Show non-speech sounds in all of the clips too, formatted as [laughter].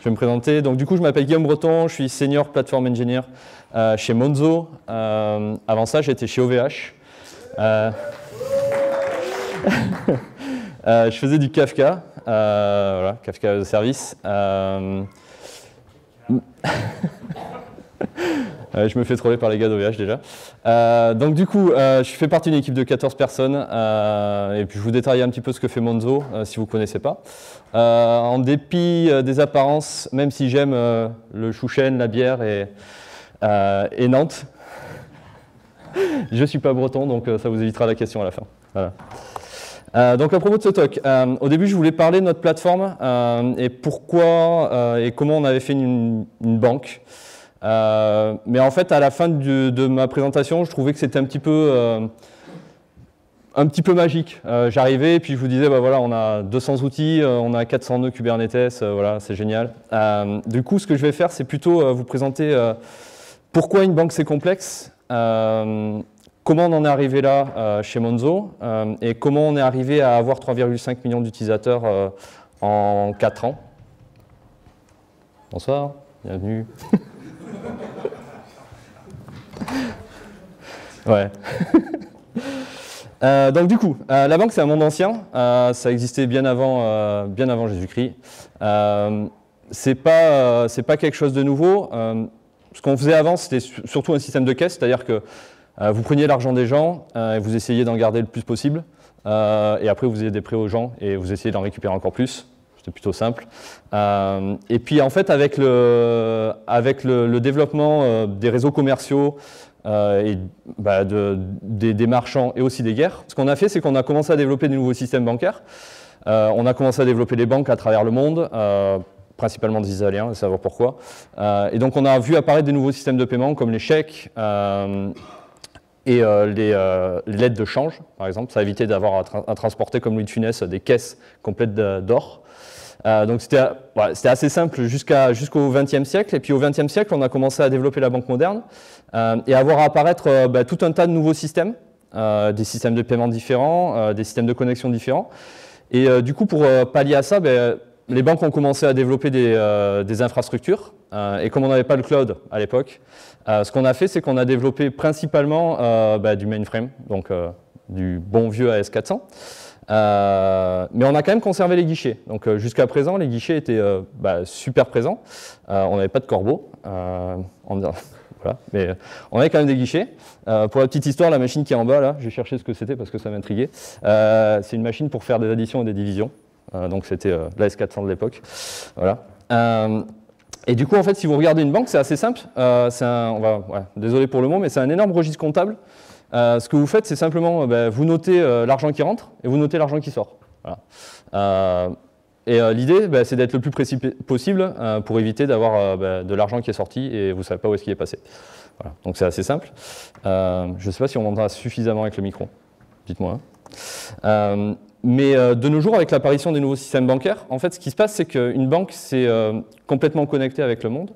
Je vais me présenter. Donc, du coup, je m'appelle Guillaume Breton, je suis senior platform engineer euh, chez Monzo. Euh, avant ça, j'étais chez OVH. Euh, [laughs] je faisais du Kafka, voilà, Kafka service. [laughs] [laughs] je me fais troller par les gars d'OVH déjà. Euh, donc du coup, euh, je fais partie d'une équipe de 14 personnes euh, et puis je vous détaille un petit peu ce que fait Monzo si vous ne connaissez pas. en dépit des apparences, même si j'aime le chouchen, la bière et, Nantes, [laughs] je ne suis pas breton donc ça vous évitera la question à la fin. donc à propos de ce talk, au début je voulais parler de notre plateforme et pourquoi et comment on avait fait une banque. Euh, mais en fait, à la fin de ma présentation, je trouvais que c'était un petit peu, euh, un petit peu magique. Euh, j'arrivais et puis je vous disais, bah voilà, on a 200 outils, on a 400 nœuds Kubernetes, voilà, c'est génial. du coup, ce que je vais faire, c'est plutôt vous présenter pourquoi une banque c'est complexe, comment on en est arrivé là chez Monzo et comment on est arrivé à avoir 3,5 millions d'utilisateurs en 4 ans. Bonsoir, bienvenue. [laughs] ouais. [laughs] Euh, donc du coup, euh, la banque c'est un monde ancien, euh, ça existait bien avant, bien avant Jésus-Christ. c'est pas, c'est pas quelque chose de nouveau. ce qu'on faisait avant, c'était surtout un système de caisse, c'est-à-dire que vous preniez l'argent des gens et vous essayez d'en garder le plus possible, et après vous faisiez des prêts aux gens et vous essayez d'en récupérer encore plus c'était plutôt simple. Euh, et puis en fait, avec le, avec le, développement euh, des réseaux commerciaux euh, et bah, de, des, marchands et aussi des guerres, ce qu'on a fait, c'est qu'on a commencé à développer des nouveaux systèmes bancaires. on a commencé à développer des banques à travers le monde, principalement des Italiens, va savoir pourquoi. et donc on a vu apparaître des nouveaux systèmes de paiement comme les chèques et l'aide les lettres de change, par exemple. Ça a évité d'avoir à, à, transporter, comme Louis de Funès, des caisses complètes d'or. Euh, donc c'était voilà, assez simple jusqu'au 20 XXe siècle. Et puis au XXe siècle, on a commencé à développer la banque moderne euh, et à voir apparaître euh, bah, tout un tas de nouveaux systèmes, euh, des systèmes de paiement différents, euh, des systèmes de connexion différents. Et du coup, pour pallier à ça, ben, les banques ont commencé à développer des, des infrastructures. et comme on n'avait pas le cloud à l'époque, ce qu'on a fait, c'est qu'on a développé principalement ben, du mainframe, donc du bon vieux AS400. Euh, mais on a quand même conservé les guichets. Donc euh, jusqu'à présent, les guichets étaient euh, bah, super présents. on n'avait pas de corbeau. On... [laughs] voilà. Mais on avait quand même des guichets. pour la petite histoire, la machine qui est en bas, là, j'ai cherché ce que c'était parce que ça m'intriguait. c'est une machine pour faire des additions et des divisions. donc c'était la S400 de l'époque. Voilà. Et du coup, en fait, si vous regardez une banque, c'est assez simple. va, désolé pour le mot, mais c'est un énorme registre comptable euh, ce que vous faites, c'est simplement, euh, bah, vous notez euh, l'argent qui rentre et vous notez l'argent qui sort. Et l'idée, bah, c'est d'être le plus précis possible pour éviter d'avoir bah, de l'argent qui est sorti et vous ne savez pas où est-ce qu'il est passé. Donc c'est assez simple. je ne sais pas si on entendra suffisamment avec le micro. Dites-moi. Hein. mais de nos jours, avec l'apparition des nouveaux systèmes bancaires, en fait, ce qui se passe, c'est qu'une banque s'est complètement connectée avec le monde,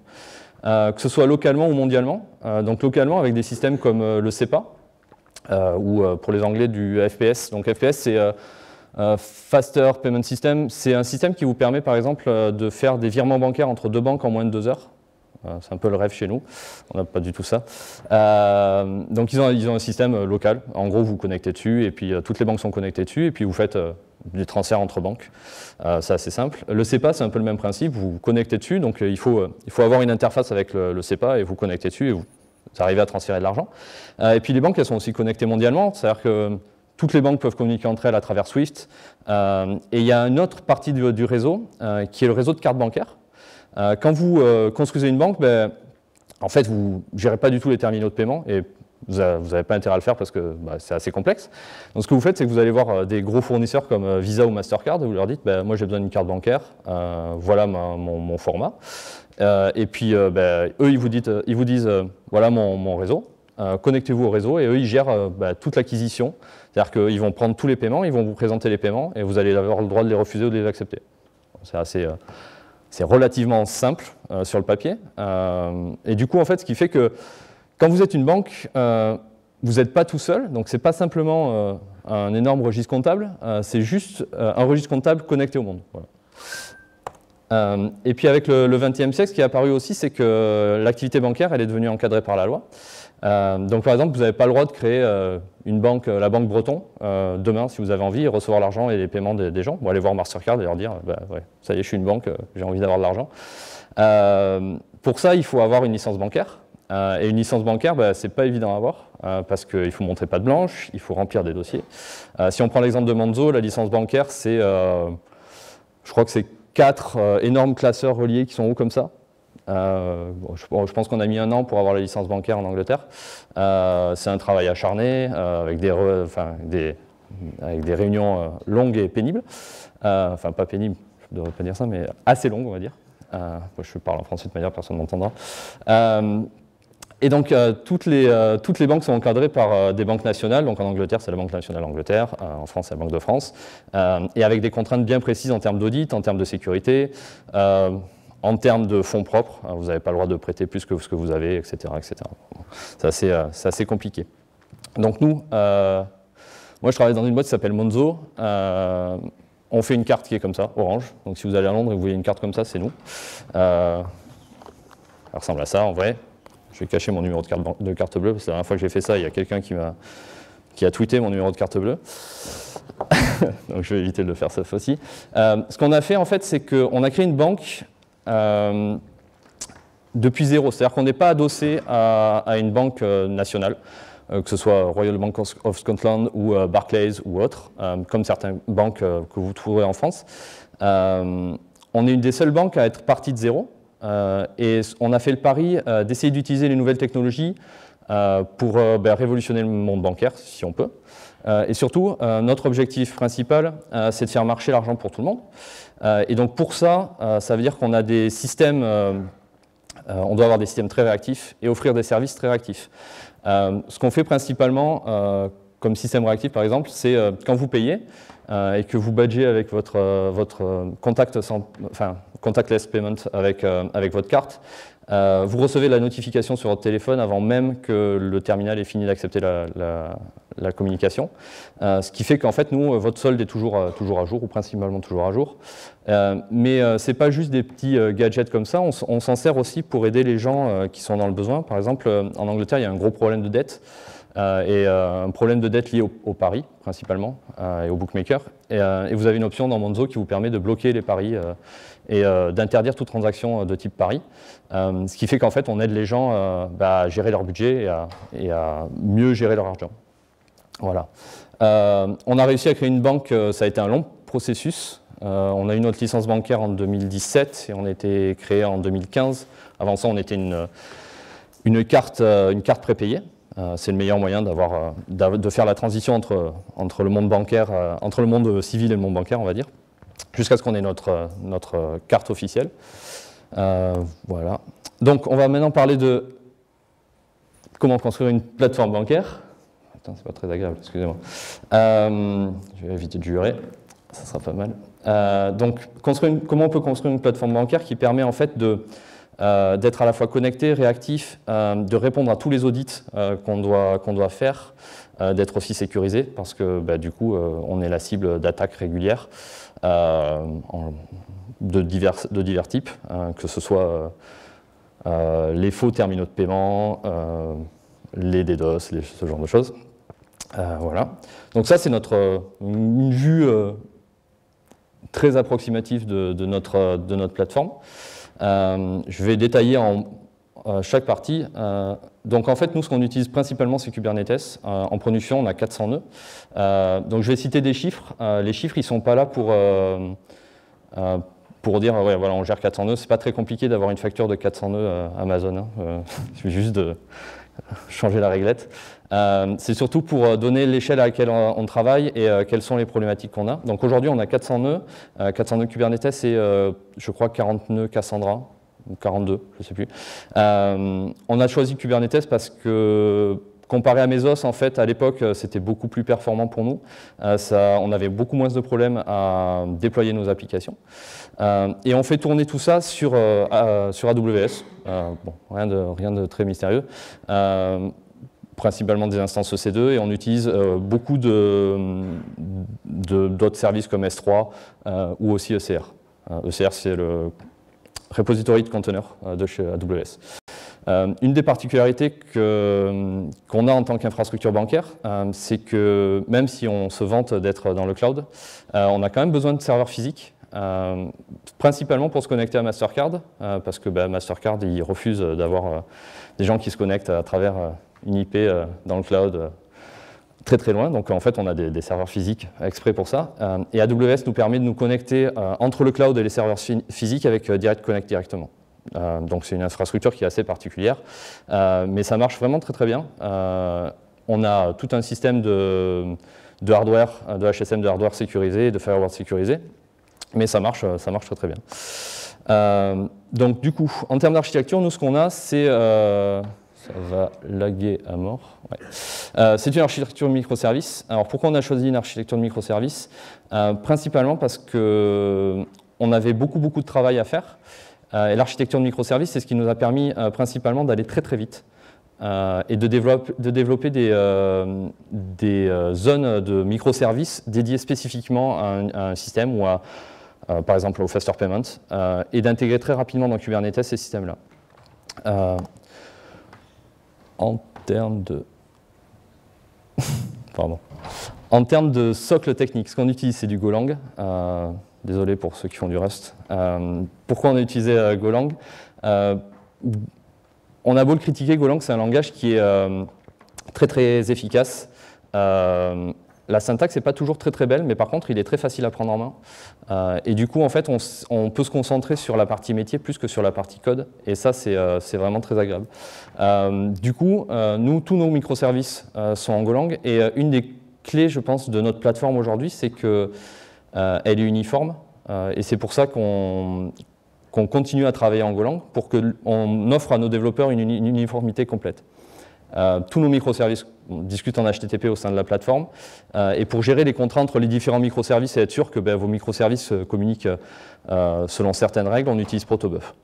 que ce soit localement ou mondialement. donc localement, avec des systèmes comme le SEPA. Euh, ou euh, pour les Anglais du FPS. Donc FPS, c'est euh, Faster Payment System. C'est un système qui vous permet, par exemple, de faire des virements bancaires entre deux banques en moins de deux heures. C'est un peu le rêve chez nous, on n'a pas du tout ça. donc ils ont, ils ont, un système local, en gros vous, connectez dessus, et puis toutes les banques sont connectées dessus, et puis vous faites des transferts entre banques. c'est assez simple. Le CEPA, c'est un peu le même principe, vous, vous connectez dessus, donc il faut, il, faut, avoir une interface avec le, le CEPA, et vous connectez dessus, et vous arrivez à transférer de l'argent. Euh, et puis les banques, elles sont aussi connectées mondialement, c'est-à-dire que toutes les banques peuvent communiquer entre elles à travers Swift. Euh, et il y a une autre partie du, réseau euh, qui est le réseau de cartes bancaires. quand vous construisez une banque, ben, en fait, vous ne gérez pas du tout les terminaux de paiement et vous n'avez pas intérêt à le faire parce que bah, c'est assez complexe. Donc ce que vous faites, c'est que vous allez voir des gros fournisseurs comme Visa ou Mastercard et vous leur dites ben, Moi, j'ai besoin d'une carte bancaire, voilà mon, mon, format. Euh, et puis, euh, ben, eux, ils vous, euh, ils vous disent, voilà mon, réseau, connectez-vous au réseau, et eux, ils gèrent ben, toute l'acquisition. C'est-à-dire qu'ils vont prendre tous les paiements, ils vont vous présenter les paiements, et vous allez avoir le droit de les refuser ou de les accepter. C'est assez c'est relativement simple sur le papier. et du coup, en fait, ce qui fait que quand vous êtes une banque, vous n'êtes pas tout seul. Donc, ce n'est pas simplement un énorme registre comptable, c'est juste un registre comptable connecté au monde. Euh, et puis avec le XXe siècle, ce qui est apparu aussi, c'est que l'activité bancaire, elle est devenue encadrée par la loi. Euh, donc par exemple, vous n'avez pas le droit de créer euh, une banque, la banque Breton, demain si vous avez envie, recevoir l'argent et les paiements des, gens. ou allez voir Mastercard et leur dire, bah, ça y est, je suis une banque, j'ai envie d'avoir de l'argent. pour ça, il faut avoir une licence bancaire. et une licence bancaire, bah, c'est pas évident à avoir, parce qu'il faut montrer pas de blanche, il faut remplir des dossiers. si on prend l'exemple de Manzo, la licence bancaire, c'est, je crois que c'est quatre euh, énormes classeurs reliés qui sont hauts comme ça. Euh, je, pense qu'on a mis un an pour avoir la licence bancaire en Angleterre. Euh, c'est un travail acharné, avec, des réunions longues et pénibles. enfin, pas pénibles, je ne devrais pas dire ça, mais assez longues, on va dire. je parle en français de manière, personne ne m'entendra. Et donc, euh, toutes, les, euh, toutes les banques sont encadrées par euh, des banques nationales. Donc, en Angleterre, c'est la Banque nationale d'Angleterre. en France, c'est la Banque de France. et avec des contraintes bien précises en termes d'audit, en termes de sécurité, en termes de fonds propres. vous n'avez pas le droit de prêter plus que ce que vous avez, etc. etc. C'est assez, compliqué. Donc, nous, moi, je travaille dans une boîte qui s'appelle Monzo. on fait une carte qui est comme ça, orange. Donc, si vous allez à Londres et vous voyez une carte comme ça, c'est nous. elle ressemble à ça, en vrai. Je vais cacher mon numéro de carte, de bleue, parce que la dernière fois que j'ai fait ça, il y a quelqu'un qui qui a tweeté mon numéro de carte bleue. [laughs] Donc je vais éviter de le faire cette fois-ci. Euh, ce qu'on a fait en fait, c'est qu'on a créé une banque euh, depuis zéro. C'est-à-dire qu'on n'est pas adossé à, une banque euh, nationale, que ce soit Royal Bank of Scotland ou Barclays ou autre, comme certaines banques que vous trouverez en France. on est une des seules banques à être partie de zéro. Euh, et on a fait le pari euh, d'essayer d'utiliser les nouvelles technologies euh, pour ben, révolutionner le monde bancaire, si on peut. et surtout, notre objectif principal, c'est de faire marcher l'argent pour tout le monde. et donc pour ça, ça veut dire qu'on a des systèmes, on doit avoir des systèmes très réactifs et offrir des services très réactifs. ce qu'on fait principalement comme système réactif par exemple, c'est euh, quand vous payez euh, et que vous badgez avec votre, euh, votre contact, enfin, contactless payment avec, avec votre carte, vous recevez la notification sur votre téléphone avant même que le terminal ait fini d'accepter la, communication. ce qui fait qu'en fait, nous, votre solde est toujours, toujours à jour, ou principalement toujours à jour. mais ce n'est pas juste des petits gadgets comme ça, on, on s'en sert aussi pour aider les gens qui sont dans le besoin. Par exemple, en Angleterre, il y a un gros problème de dette. Euh, et euh, un problème de dette lié au, paris pari, principalement, euh, et au bookmaker. Et, vous avez une option dans Monzo qui vous permet de bloquer les paris et d'interdire toute transaction de type pari. ce qui fait qu'en fait, on aide les gens bah, à gérer leur budget et à, mieux gérer leur argent. Voilà. on a réussi à créer une banque, ça a été un long processus. on a eu notre licence bancaire en 2017 et on a été créé en 2015. Avant ça, on était une carte prépayée. Euh, c'est le meilleur moyen euh, de faire la transition entre, entre, le monde bancaire, euh, entre le monde civil et le monde bancaire, on va dire, jusqu'à ce qu'on ait notre, notre carte officielle. voilà. Donc, on va maintenant parler de comment construire une plateforme bancaire. Attends, c'est pas très agréable, excusez-moi. je vais éviter de jurer, ça sera pas mal. donc, comment on peut construire une plateforme bancaire qui permet en fait de euh, d'être à la fois connecté, réactif, euh, de répondre à tous les audits euh, qu'on doit, faire, d'être aussi sécurisé, parce que bah, du coup, on est la cible d'attaques régulières de, divers, types, hein, que ce soit les faux terminaux de paiement, les DDoS, ce genre de choses. voilà. Donc ça, c'est notre une vue très approximative de notre plateforme. Euh, je vais détailler en euh, chaque partie. Euh, donc en fait, nous, ce qu'on utilise principalement, c'est Kubernetes. en production, on a 400 nœuds. donc je vais citer des chiffres. les chiffres, ils ne sont pas là pour, pour dire, ouais, voilà, on gère 400 nœuds. c'est pas très compliqué d'avoir une facture de 400 nœuds Amazon. Hein. [laughs] juste de changer la réglette. Euh, c'est surtout pour euh, donner l'échelle à laquelle on, travaille et euh, quelles sont les problématiques qu'on a. Donc aujourd'hui, on a 400 nœuds, 400 nœuds Kubernetes et je crois 40 nœuds Cassandra, ou 42, je ne sais plus. on a choisi Kubernetes parce que comparé à Mesos, en fait, à l'époque, c'était beaucoup plus performant pour nous. on avait beaucoup moins de problèmes à déployer nos applications. et on fait tourner tout ça sur, sur AWS. bon, rien de, rien de très mystérieux principalement des instances EC2 et on utilise euh, beaucoup d'autres services comme S3 euh, ou aussi ECR. ECR, euh, e c'est le repository de conteneurs de chez AWS. une des particularités qu'on a en tant qu'infrastructure bancaire, c'est que même si on se vante d'être dans le cloud, on a quand même besoin de serveurs physiques principalement pour se connecter à Mastercard, parce que bah, Mastercard, il refuse d'avoir des gens qui se connectent à travers une IP euh, dans le cloud euh, très très loin. Donc en fait, on a des, serveurs physiques exprès pour ça. Euh, et AWS nous permet de nous connecter entre le cloud et les serveurs physiques avec Direct Connect directement. donc c'est une infrastructure qui est assez particulière, mais ça marche vraiment très très bien. on a tout un système de, hardware, de HSM de hardware sécurisé, de firewall sécurisé, mais ça marche, ça marche très très bien. donc du coup, en termes d'architecture, nous ce qu'on a, c'est ça va laguer à mort. Euh, c'est une architecture de microservice. Alors pourquoi on a choisi une architecture de microservices euh, Principalement parce que on avait beaucoup beaucoup de travail à faire. Euh, et l'architecture de microservice, c'est ce qui nous a permis principalement d'aller très très vite et de développer, des, zones de microservices dédiées spécifiquement à un, système ou à, par exemple au faster payment, et d'intégrer très rapidement dans Kubernetes ces systèmes-là en termes de... [laughs] Pardon. En termes de socle technique, ce qu'on utilise, c'est du Golang. Euh, désolé pour ceux qui font du Rust. Euh, pourquoi on a utilisé euh, Golang On a beau le critiquer, Golang, c'est un langage qui est très très efficace la syntaxe n'est pas toujours très très belle, mais par contre, il est très facile à prendre en main. Euh, et du coup, en fait, on, peut se concentrer sur la partie métier plus que sur la partie code, et ça, c'est euh, vraiment très agréable. Euh, du coup, nous, tous nos microservices sont en Golang, et une des clés, je pense, de notre plateforme aujourd'hui, c'est qu'elle est uniforme, et c'est pour ça qu'on continue à travailler en Golang, pour qu'on offre à nos développeurs une uniformité complète. Euh, tous nos microservices discutent en HTTP au sein de la plateforme. Euh, et pour gérer les contraintes entre les différents microservices et être sûr que ben, vos microservices euh, communiquent selon certaines règles, on utilise Protobuf.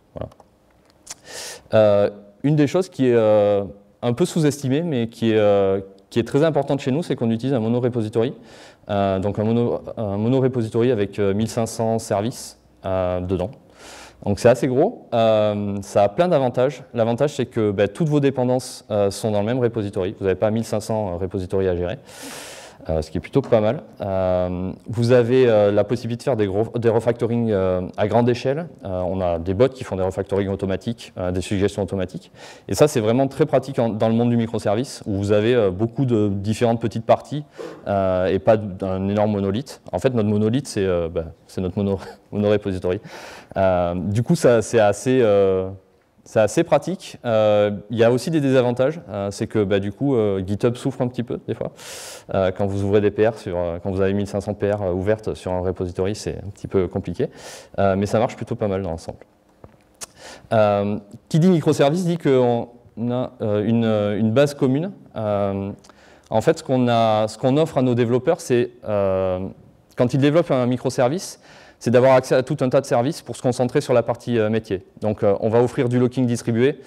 une des choses qui est un peu sous-estimée, mais qui est, très importante chez nous, c'est qu'on utilise un monorepository. donc un monorepository avec 1500 services dedans. Donc c'est assez gros, euh, ça a plein d'avantages. L'avantage c'est que bah, toutes vos dépendances euh, sont dans le même repository, vous n'avez pas 1500 euh, repositories à gérer. Euh, ce qui est plutôt pas mal. Euh, vous avez euh, la possibilité de faire des, gros, des refactoring à grande échelle. on a des bots qui font des refactoring automatiques, des suggestions automatiques. Et ça, c'est vraiment très pratique dans le monde du microservice, où vous avez beaucoup de différentes petites parties et pas d'un énorme monolithe. En fait, notre monolithe, c'est bah, notre [laughs] monorepository. mono du coup, c'est assez c'est assez pratique. Euh, il y a aussi des désavantages, euh, c'est que bah, du coup euh, GitHub souffre un petit peu des fois. quand vous ouvrez des PR, sur, quand vous avez 1500 PR ouvertes sur un repository, c'est un petit peu compliqué, mais ça marche plutôt pas mal dans l'ensemble. qui dit microservice dit qu'on a une, base commune. en fait, ce qu'on offre à nos développeurs, c'est quand ils développent un microservice, c'est d'avoir accès à tout un tas de services pour se concentrer sur la partie euh, métier. Donc euh, on va offrir du locking distribué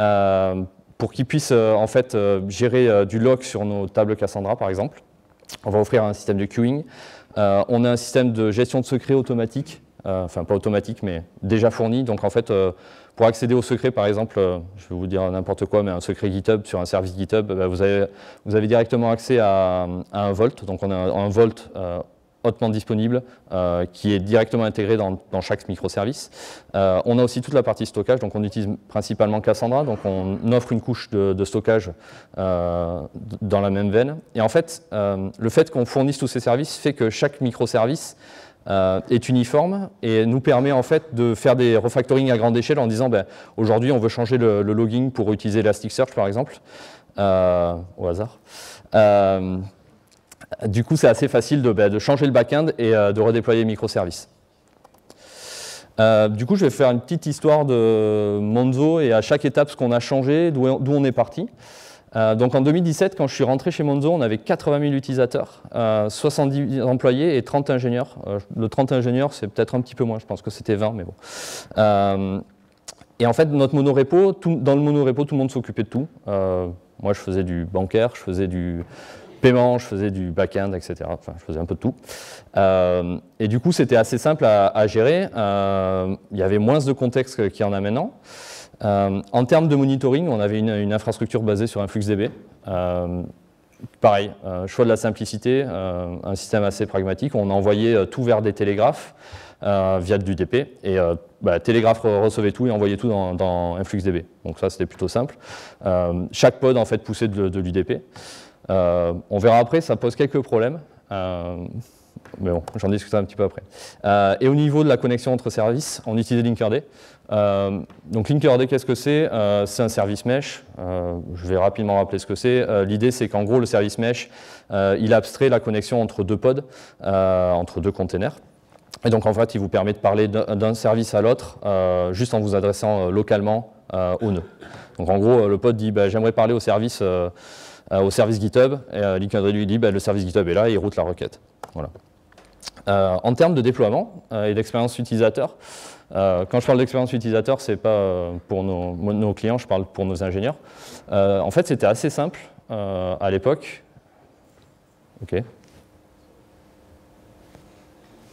euh, pour qu'ils puissent en fait gérer du lock sur nos tables Cassandra par exemple. On va offrir un système de queuing. on a un système de gestion de secrets automatique enfin pas automatique, mais déjà fourni. Donc en fait, pour accéder au secret, par exemple, je vais vous dire n'importe quoi, mais un secret GitHub sur un service GitHub, eh ben, vous, avez, vous, avez, directement accès à, un Vault. Donc on a un, Vault hautement disponible, euh, qui est directement intégré dans, chaque microservice. Euh, on a aussi toute la partie stockage, donc on utilise principalement Cassandra, donc on offre une couche de, stockage euh, dans la même veine. Et en fait, le fait qu'on fournisse tous ces services fait que chaque microservice est uniforme et nous permet en fait de faire des refactoring à grande échelle en disant ben, aujourd'hui on veut changer le, le, logging pour utiliser Elasticsearch par exemple, au hasard. Du coup, c'est assez facile de, bah, changer le back-end et euh, de redéployer les microservices. Euh, du coup, je vais faire une petite histoire de Monzo et à chaque étape ce qu'on a changé, d'où on est parti. Euh, donc en 2017, quand je suis rentré chez Monzo, on avait 80 000 utilisateurs, 70 employés et 30 ingénieurs. le 30 ingénieurs, c'est peut-être un petit peu moins, je pense que c'était 20, mais bon. et en fait, notre monorepo, tout, dans le monorepo, tout le monde s'occupait de tout. moi, je faisais du bancaire, je faisais du, je faisais du back-end, etc. Enfin, je faisais un peu de tout. Euh, et du coup, c'était assez simple à, gérer. Euh, il y avait moins de contexte qu'il y en a maintenant. Euh, en termes de monitoring, on avait une, infrastructure basée sur un flux DB. pareil, choix de la simplicité, un système assez pragmatique. On envoyait tout vers des télégraphes via du DP. Et bah, Télégraphe recevait tout et envoyait tout dans, un flux DB. Donc ça, c'était plutôt simple. chaque pod, en fait, poussait de, de l'UDP. Euh, on verra après, ça pose quelques problèmes. Euh, mais bon, j'en discuterai un petit peu après. Euh, et au niveau de la connexion entre services, on utilise Linkerd. donc Linkerd, qu'est-ce que c'est C'est un service mesh. je vais rapidement rappeler ce que c'est. L'idée, c'est qu'en gros, le service mesh, il abstrait la connexion entre deux pods, entre deux containers. Et donc, en fait, il vous permet de parler d'un service à l'autre juste en vous adressant localement au nœud. Donc, en gros, le pod dit bah, J'aimerais parler au service euh, au service GitHub. Et euh, LinkedIn lui dit, bah, le service GitHub est là et il route la requête. Voilà. Euh, en termes de déploiement et d'expérience utilisateur, quand je parle d'expérience utilisateur, ce n'est pas pour nos, nos, clients, je parle pour nos ingénieurs. en fait, c'était assez simple à l'époque. OK.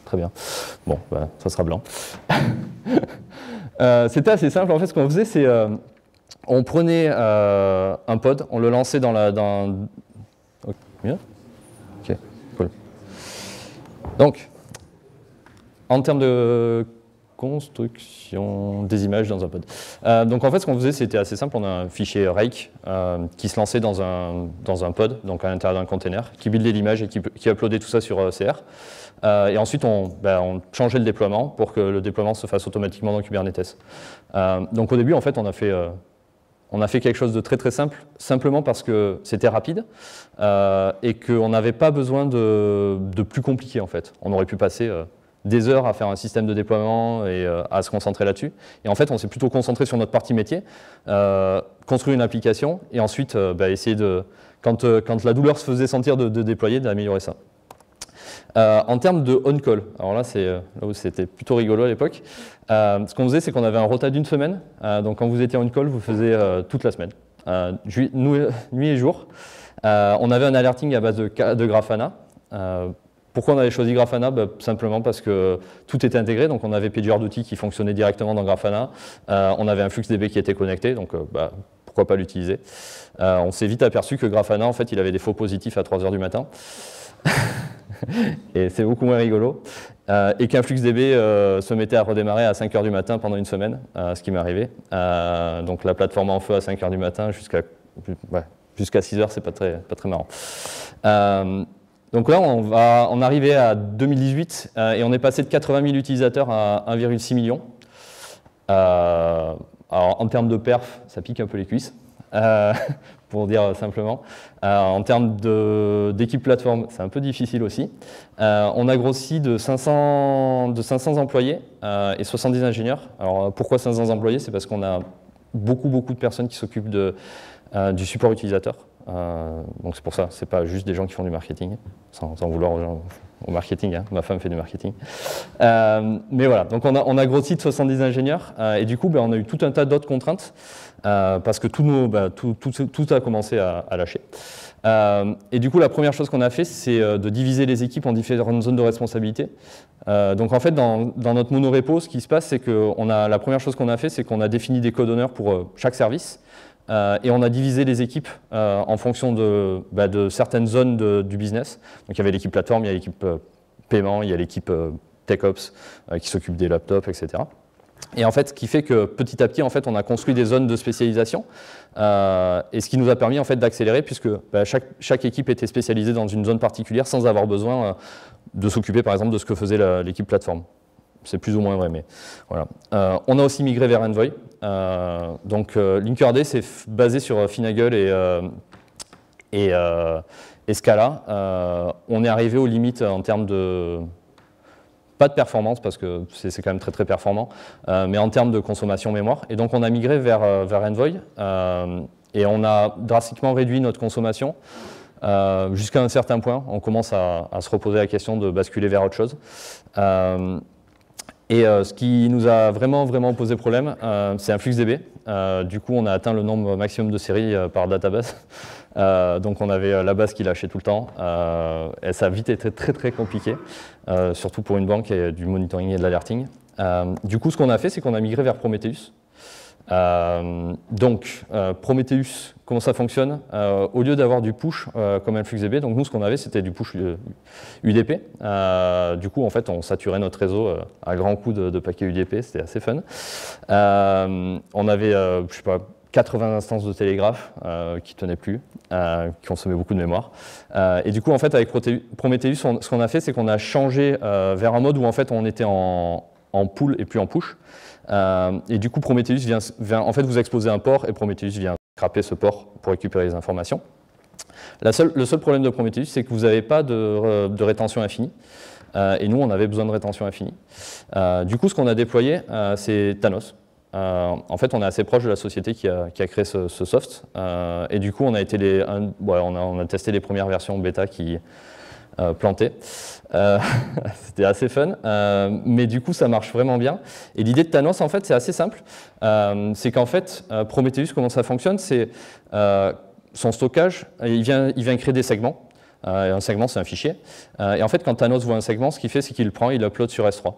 Très bien. Bon, bah, ça sera blanc. [laughs] c'était assez simple. En fait, ce qu'on faisait, c'est on prenait euh, un pod, on le lançait dans la... Dans... Ok, Donc, en termes de construction des images dans un pod. Euh, donc en fait, ce qu'on faisait, c'était assez simple. On a un fichier rake euh, qui se lançait dans un, dans un pod, donc à l'intérieur d'un container, qui buildait l'image et qui, qui uploadait tout ça sur CR. et ensuite, on, ben, on, changeait le déploiement pour que le déploiement se fasse automatiquement dans Kubernetes. donc au début, en fait, on a fait on a fait quelque chose de très très simple, simplement parce que c'était rapide euh, et qu'on n'avait pas besoin de, plus compliqué en fait. On aurait pu passer euh, des heures à faire un système de déploiement et euh, à se concentrer là-dessus. Et en fait, on s'est plutôt concentré sur notre partie métier, construire une application et ensuite bah, essayer de, quand, quand, la douleur se faisait sentir, de, de déployer, d'améliorer ça. Euh, en termes de on-call, alors là, c'est euh, c'était plutôt rigolo à l'époque. Euh, ce qu'on faisait, c'est qu'on avait un rota d'une semaine. donc, quand vous étiez on-call, vous faisiez toute la semaine, [laughs] nuit, et jour. on avait un alerting à base de, Grafana. pourquoi on avait choisi Grafana bah, Simplement parce que tout était intégré, donc on avait PGR d'outils qui fonctionnait directement dans Grafana, on avait un flux DB qui était connecté, donc bah, pourquoi pas l'utiliser On s'est vite aperçu que Grafana, en fait, il avait des faux positifs à 3h du matin. [laughs] [laughs] et c'est beaucoup moins rigolo. Euh, et qu'un flux euh, se mettait à redémarrer à 5 h du matin pendant une semaine, euh, ce qui m'est arrivé. Euh, donc la plateforme en feu à 5 h du matin jusqu'à 6 h, c'est pas très, pas très marrant. donc là, on va en arriver à 2018 et on est passé de 80 000 utilisateurs à 1,6 million. alors en termes de perf, ça pique un peu les cuisses. Euh, [laughs] pour dire simplement. Euh, en termes d'équipe plateforme, c'est un peu difficile aussi. Euh, on a grossi de 500, de 500 employés et 70 ingénieurs. Alors pourquoi 500 employés C'est parce qu'on a beaucoup, beaucoup de personnes qui s'occupent du support utilisateur. Euh, donc c'est pour ça, c'est pas juste des gens qui font du marketing, sans, vouloir au marketing, hein. ma femme fait du marketing. Euh, mais voilà, donc on a, grossi de 70 ingénieurs, euh, et du coup ben, on a eu tout un tas d'autres contraintes, parce que ben, tout, a commencé à, lâcher. et du coup, la première chose qu'on a fait, c'est de diviser les équipes en différentes zones de responsabilité. donc en fait, dans, dans, notre monorepo, ce qui se passe, c'est que a, la première chose qu'on a fait, c'est qu'on a défini des codes d'honneur pour chaque service. Euh, et on a divisé les équipes euh, en fonction de, bah, certaines zones du business. Donc il y avait l'équipe plateforme, il y a l'équipe euh, paiement, il y a l'équipe tech ops qui s'occupe des laptops, etc. Et en fait, ce qui fait que petit à petit, on a construit des zones de spécialisation, et ce qui nous a permis en fait d'accélérer, puisque bah, chaque, chaque, équipe était spécialisée dans une zone particulière sans avoir besoin de s'occuper, par exemple, de ce que faisait l'équipe plateforme c'est plus ou moins vrai, mais voilà. Euh, on a aussi migré vers Envoy. Euh, donc euh, Linkerd, c'est basé sur Finagle et, et, Scala. on est arrivé aux limites en termes de pas de performance parce que c'est quand même très très performant, mais en termes de consommation mémoire. Et donc on a migré vers, Envoy et on a drastiquement réduit notre consommation. jusqu'à un certain point, on commence à, se reposer la question de basculer vers autre chose. Et euh, ce qui nous a vraiment, vraiment posé problème, euh, c'est un flux DB. Euh, du coup, on a atteint le nombre maximum de séries par database. [laughs] donc, on avait la base qui lâchait tout le temps. et ça a vite été très, très compliqué, surtout pour une banque et du monitoring et de l'alerting. du coup, ce qu'on a fait, c'est qu'on a migré vers Prometheus. Euh, donc, euh, Prometheus, comment ça fonctionne euh, Au lieu d'avoir du push comme MFluxDB, donc nous, ce qu'on avait, c'était du push UDP. du coup, en fait, on saturait notre réseau à grands coups de, paquets UDP, c'était assez fun. on avait, je sais pas, 80 instances de télégraphe qui tenaient plus, qui consommaient beaucoup de mémoire. et du coup, en fait, avec Prometheus, ce qu'on a fait, c'est qu'on a changé vers un mode où en fait on était en, pool et puis en push. Euh, et du coup, Prometheus vient, en fait, vous exposer un port et Prometheus vient scraper ce port pour récupérer les informations. le seul problème de Prometheus, c'est que vous n'avez pas de, rétention infinie. Euh, et nous, on avait besoin de rétention infinie. Euh, du coup, ce qu'on a déployé, c'est Thanos. en fait, on est assez proche de la société qui a, créé ce, soft. et du coup, on a, été les, on, a, on a testé les premières versions bêta qui, euh, planté. Euh, [laughs] c'était assez fun, euh, mais du coup ça marche vraiment bien. Et l'idée de Thanos en fait c'est assez simple, c'est qu'en fait Prometheus comment ça fonctionne, c'est son stockage, il vient, il vient créer des segments, un segment c'est un fichier, et en fait quand Thanos voit un segment, ce qu'il fait c'est qu'il le prend, il l'upload sur S3.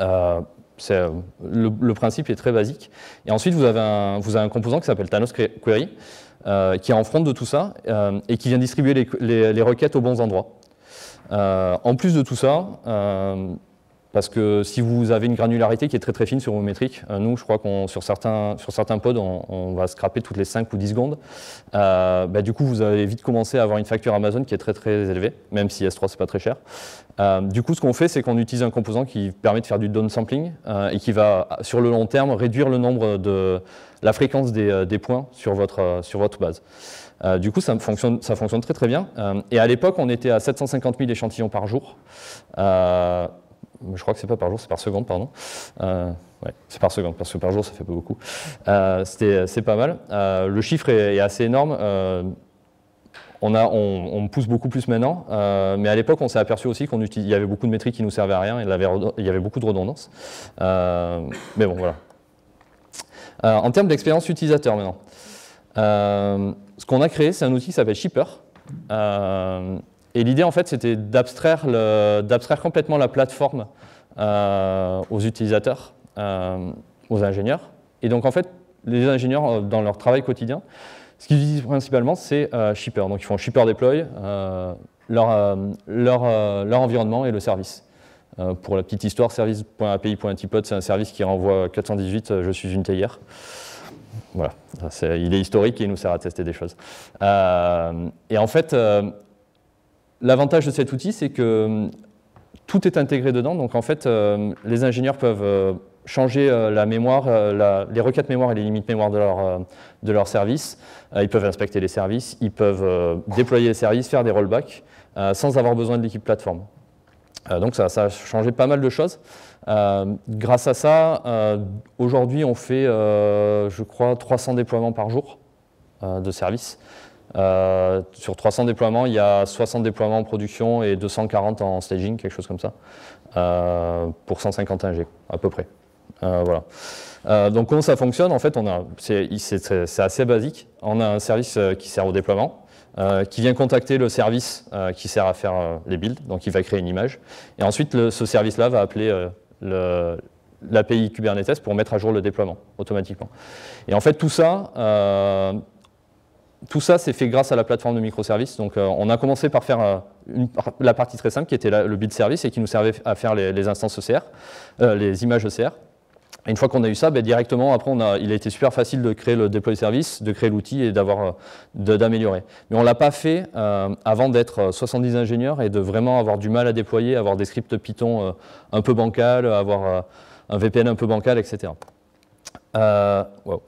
Le, le, principe est très basique. Et ensuite vous avez un, composant qui s'appelle Thanos Query, qui est en front de tout ça et qui vient distribuer les, requêtes aux bons endroits. Euh, en plus de tout ça, euh, parce que si vous avez une granularité qui est très très fine sur vos métriques, euh, nous, je crois qu'on sur certains, pods, on, va scraper toutes les 5 ou 10 secondes. Bah, du coup, vous allez vite commencer à avoir une facture Amazon qui est très très élevée, même si S3, c'est pas très cher. du coup, ce qu'on fait, c'est qu'on utilise un composant qui permet de faire du downsampling et qui va, sur le long terme, réduire le nombre de la fréquence des, points sur votre base. Euh, du coup, ça fonctionne, ça fonctionne très très bien. Euh, et à l'époque, on était à 750 000 échantillons par jour. Euh, je crois que c'est pas par jour, c'est par seconde, pardon. Ouais, c'est par seconde, parce que par jour, ça fait pas beaucoup. c'est pas mal. le chiffre est, assez énorme. On, a, on, pousse beaucoup plus maintenant, mais à l'époque, on s'est aperçu aussi qu'il y avait beaucoup de métriques qui nous servaient à rien, il y avait beaucoup de redondance mais bon, voilà. en termes d'expérience utilisateur maintenant ce qu'on a créé, c'est un outil qui s'appelle Shipper. Euh, et l'idée, en fait, c'était d'abstraire complètement la plateforme euh, aux utilisateurs, euh, aux ingénieurs. Et donc, en fait, les ingénieurs, dans leur travail quotidien, ce qu'ils utilisent principalement, c'est Shipper. Donc, ils font Shipper Deploy, leur, leur, environnement et le service. pour la petite histoire, service.api.tipod c'est un service qui renvoie 418, je suis une théière voilà, il est historique et il nous sert à tester des choses. Euh, et en fait, euh, l'avantage de cet outil, c'est que hum, tout est intégré dedans. Donc en fait, hum, les ingénieurs peuvent euh, changer la mémoire, les requêtes mémoire et les limites mémoire de leur, de leur service. ils peuvent inspecter les services, ils peuvent déployer les services, faire des rollbacks, sans avoir besoin de l'équipe plateforme. Euh, donc ça, a changé pas mal de choses. Euh, grâce à ça, euh, aujourd'hui, on fait, je crois, 300 déploiements par jour de services. sur 300 déploiements, il y a 60 déploiements en production et 240 en staging, quelque chose comme ça, pour 150 g à peu près. voilà. donc comment ça fonctionne En fait, c'est assez basique. On a un service qui sert au déploiement, euh, qui vient contacter le service euh, qui sert à faire euh, les builds, donc il va créer une image. Et ensuite, ce service-là va appeler l'API Kubernetes pour mettre à jour le déploiement automatiquement. Et en fait, tout ça, tout ça s'est fait grâce à la plateforme de microservices. Donc, on a commencé par faire la partie très simple qui était le build service et qui nous servait à faire les, les instances ECR, les images ECR une fois qu'on a eu ça, ben, directement, après, il a été super facile de créer le deploy service, de créer l'outil et euh, d'améliorer. Mais on ne l'a pas fait euh, avant d'être 70 euh, ingénieurs et de vraiment avoir du mal à déployer, avoir des scripts Python un peu bancal, avoir un VPN un peu bancal, etc. wow,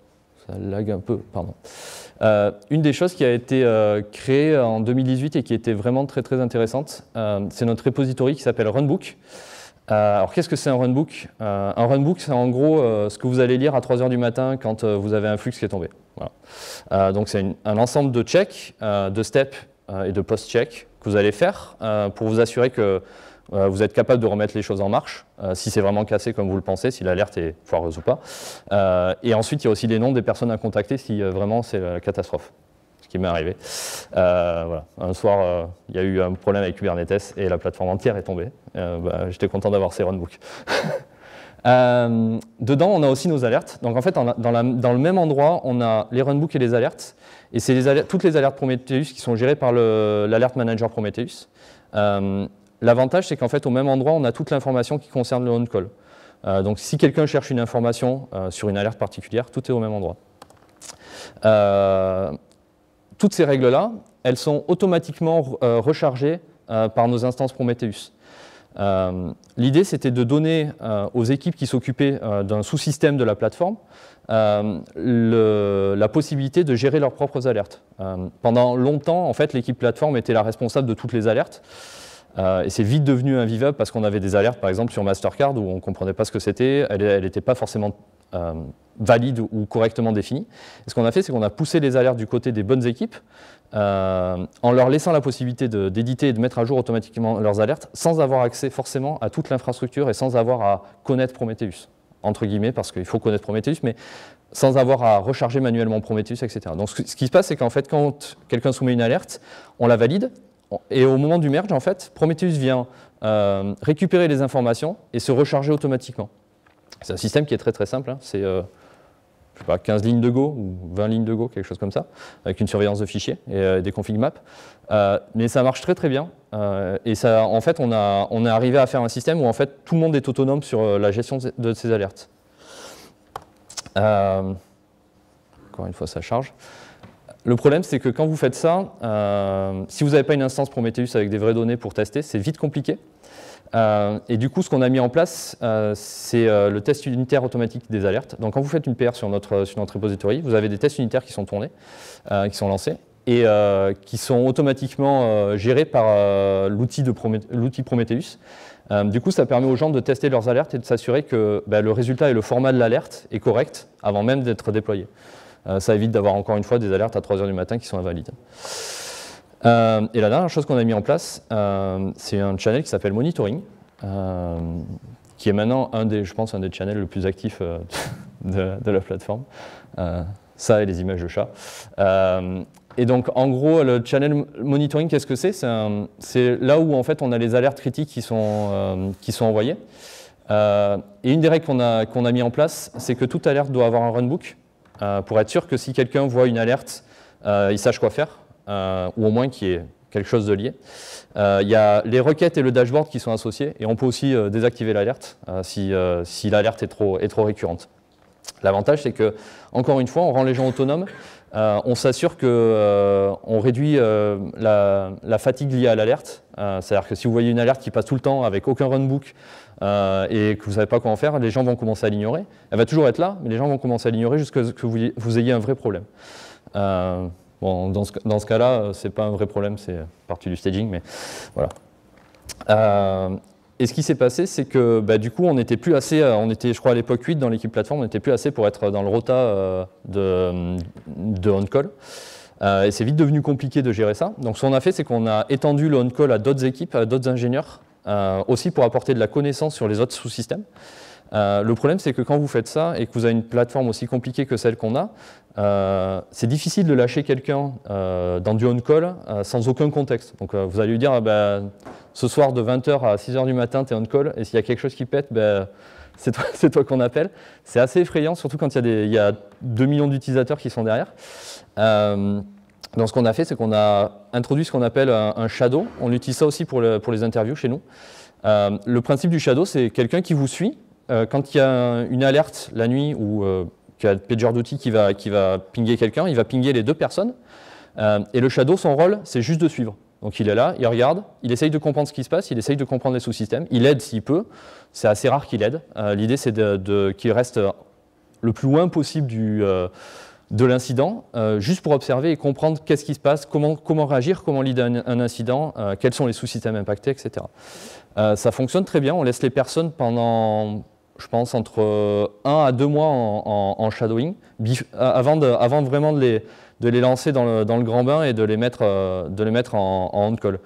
ça lag un peu, pardon. une des choses qui a été créée en 2018 et qui était vraiment très très intéressante, c'est notre repository qui s'appelle Runbook. Euh, alors qu'est-ce que c'est un runbook euh, Un runbook, c'est en gros euh, ce que vous allez lire à 3h du matin quand vous avez un flux qui est tombé. donc c'est un ensemble de checks, de steps et de post-checks que vous allez faire pour vous assurer que vous êtes capable de remettre les choses en marche, si c'est vraiment cassé comme vous le pensez, si l'alerte est foireuse ou pas. et ensuite, il y a aussi les noms des personnes à contacter si vraiment c'est la catastrophe qui m'est arrivé. Euh, un soir, euh, il y a eu un problème avec Kubernetes et la plateforme entière est tombée. Euh, bah, j'étais content d'avoir ces runbooks. [laughs] dedans, on a aussi nos alertes. Donc en fait, dans, le même endroit, on a les runbooks et les alertes. Et c'est toutes les alertes Prometheus qui sont gérées par l'alerte manager Prometheus. L'avantage, c'est qu'en fait, au même endroit, on a toute l'information qui concerne le on-call. donc, si quelqu'un cherche une information sur une alerte particulière, tout est au même endroit. Euh, toutes ces règles-là, elles sont automatiquement euh, rechargées euh, par nos instances Prometheus. Euh, l'idée, c'était de donner aux équipes qui s'occupaient d'un sous-système de la plateforme la possibilité de gérer leurs propres alertes. pendant longtemps, en fait, l'équipe plateforme était la responsable de toutes les alertes. et c'est vite devenu invivable parce qu'on avait des alertes, par exemple, sur Mastercard où on ne comprenait pas ce que c'était. Elle n'était pas forcément euh, valide ou correctement définie. ce qu'on a fait, c'est qu'on a poussé les alertes du côté des bonnes équipes euh, en leur laissant la possibilité d'éditer et de mettre à jour automatiquement leurs alertes sans avoir accès forcément à toute l'infrastructure et sans avoir à connaître Prometheus, entre guillemets, parce qu'il faut connaître Prometheus, mais sans avoir à recharger manuellement Prometheus, etc. Donc ce qui se passe, c'est qu'en fait, quand quelqu'un soumet une alerte, on la valide, et au moment du merge, en fait, Prometheus vient euh, récupérer les informations et se recharger automatiquement. C'est un système qui est très très simple. Hein. C'est 15 euh, lignes de Go ou 20 lignes de Go, quelque chose comme ça, avec une surveillance de fichiers et euh, des config maps. Euh, mais ça marche très très bien. et ça, en fait, on, est arrivé à faire un système où en fait tout le monde est autonome sur la gestion de ces alertes. encore une fois, ça charge. Le problème, c'est que quand vous faites ça, si vous n'avez pas une instance Prometheus avec des vraies données pour tester, c'est vite compliqué. Euh, et du coup, ce qu'on a mis en place, euh, c'est euh, le test unitaire automatique des alertes. Donc, quand vous faites une PR sur notre, sur notre repository, vous avez des tests unitaires qui sont tournés, qui sont lancés, et qui sont automatiquement gérés par l'outil Prometheus. du coup, ça permet aux gens de tester leurs alertes et de s'assurer que bah, le résultat et le format de l'alerte est correct avant même d'être déployé. ça évite d'avoir encore une fois des alertes à 3h du matin qui sont invalides. Euh, et la dernière chose qu'on a mis en place, euh, c'est un channel qui s'appelle Monitoring, euh, qui est maintenant un des, je pense, un des channels le plus actifs [laughs] de, la plateforme. ça et les images de chat. et donc, en gros, le channel monitoring, qu'est-ce que c'est C'est là où, en fait, on a les alertes critiques qui sont, qui sont envoyées. et une des règles qu'on a, qu'on a mis en place, c'est que toute alerte doit avoir un runbook pour être sûr que si quelqu'un voit une alerte, il sache quoi faire euh, ou au moins qui est quelque chose de lié. Euh, il y a les requêtes et le dashboard qui sont associés, et on peut aussi euh, désactiver l'alerte si, si l'alerte est trop, est trop récurrente. L'avantage, c'est que, encore une fois, on rend les gens autonomes, on s'assure qu'on on réduit la, fatigue liée à l'alerte. C'est-à-dire que si vous voyez une alerte qui passe tout le temps avec aucun runbook et que vous ne savez pas comment faire, les gens vont commencer à l'ignorer. Elle va toujours être là, mais les gens vont commencer à l'ignorer jusqu'à ce que vous, vous ayez un vrai problème dans ce, cas-là, euh, ce n'est pas un vrai problème, c'est euh, partie du staging, mais voilà. Euh, et ce qui s'est passé, c'est que bah, du coup, on n'était plus assez, on était, je crois, à l'époque 8 dans l'équipe plateforme, on n'était plus assez pour être dans le rota de, on-call. et c'est vite devenu compliqué de gérer ça. Donc ce qu'on a fait, c'est qu'on a étendu le on-call à d'autres équipes, à d'autres ingénieurs, aussi pour apporter de la connaissance sur les autres sous-systèmes. Euh, le problème, c'est que quand vous faites ça et que vous avez une plateforme aussi compliquée que celle qu'on a, euh, c'est difficile de lâcher quelqu'un euh, dans du on-call sans aucun contexte. Donc vous allez lui dire, ah, bah, ce soir de 20h à 6h du matin, tu es on-call, et s'il y a quelque chose qui pète, bah, [laughs] [laughs] c'est toi, qu'on appelle. C'est assez effrayant, surtout quand il y, a 2 millions d'utilisateurs qui sont derrière. donc ce qu'on a fait, c'est qu'on a introduit ce qu'on appelle un, shadow. On utilise ça aussi pour les interviews chez nous. le principe du shadow, c'est quelqu'un qui vous suit, euh, quand il y a une alerte la nuit ou euh, qu'il y a le qui va, qui va pinguer quelqu'un, il va pinguer les deux personnes. Euh, et le shadow, son rôle, c'est juste de suivre. Donc il est là, il regarde, il essaye de comprendre ce qui se passe, il essaye de comprendre les sous-systèmes, il aide s'il peut. C'est assez rare qu'il aide. L'idée, c'est de, qu'il reste le plus loin possible du, de l'incident, juste pour observer et comprendre qu'est-ce qui se passe, comment, comment réagir, comment lire un, un, incident, quels sont les sous-systèmes impactés, etc. ça fonctionne très bien, on laisse les personnes pendant je pense, entre euh, un à deux mois en, shadowing, euh, avant, vraiment de les, les lancer dans le, grand bain et de les mettre, euh, de les mettre en, en call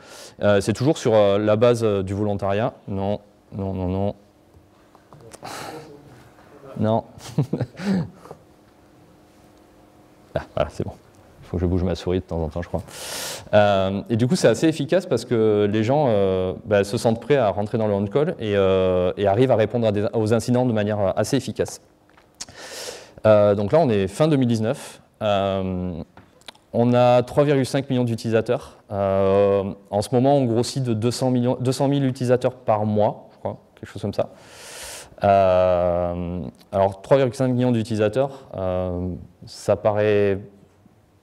c'est toujours sur la base du volontariat. Non, non, non, non. non. [laughs] ah, voilà, c'est bon je bouge ma souris de temps en temps, je crois. Euh, et du coup, c'est assez efficace parce que les gens euh, bah, se sentent prêts à rentrer dans le on-call et, euh, arrivent à répondre aux incidents de manière assez efficace. donc là, on est fin 2019. on a 3,5 millions d'utilisateurs. en ce moment, on grossit de 200, millions, 200 000 utilisateurs par mois, je crois, quelque chose comme ça. alors 3,5 millions d'utilisateurs, ça paraît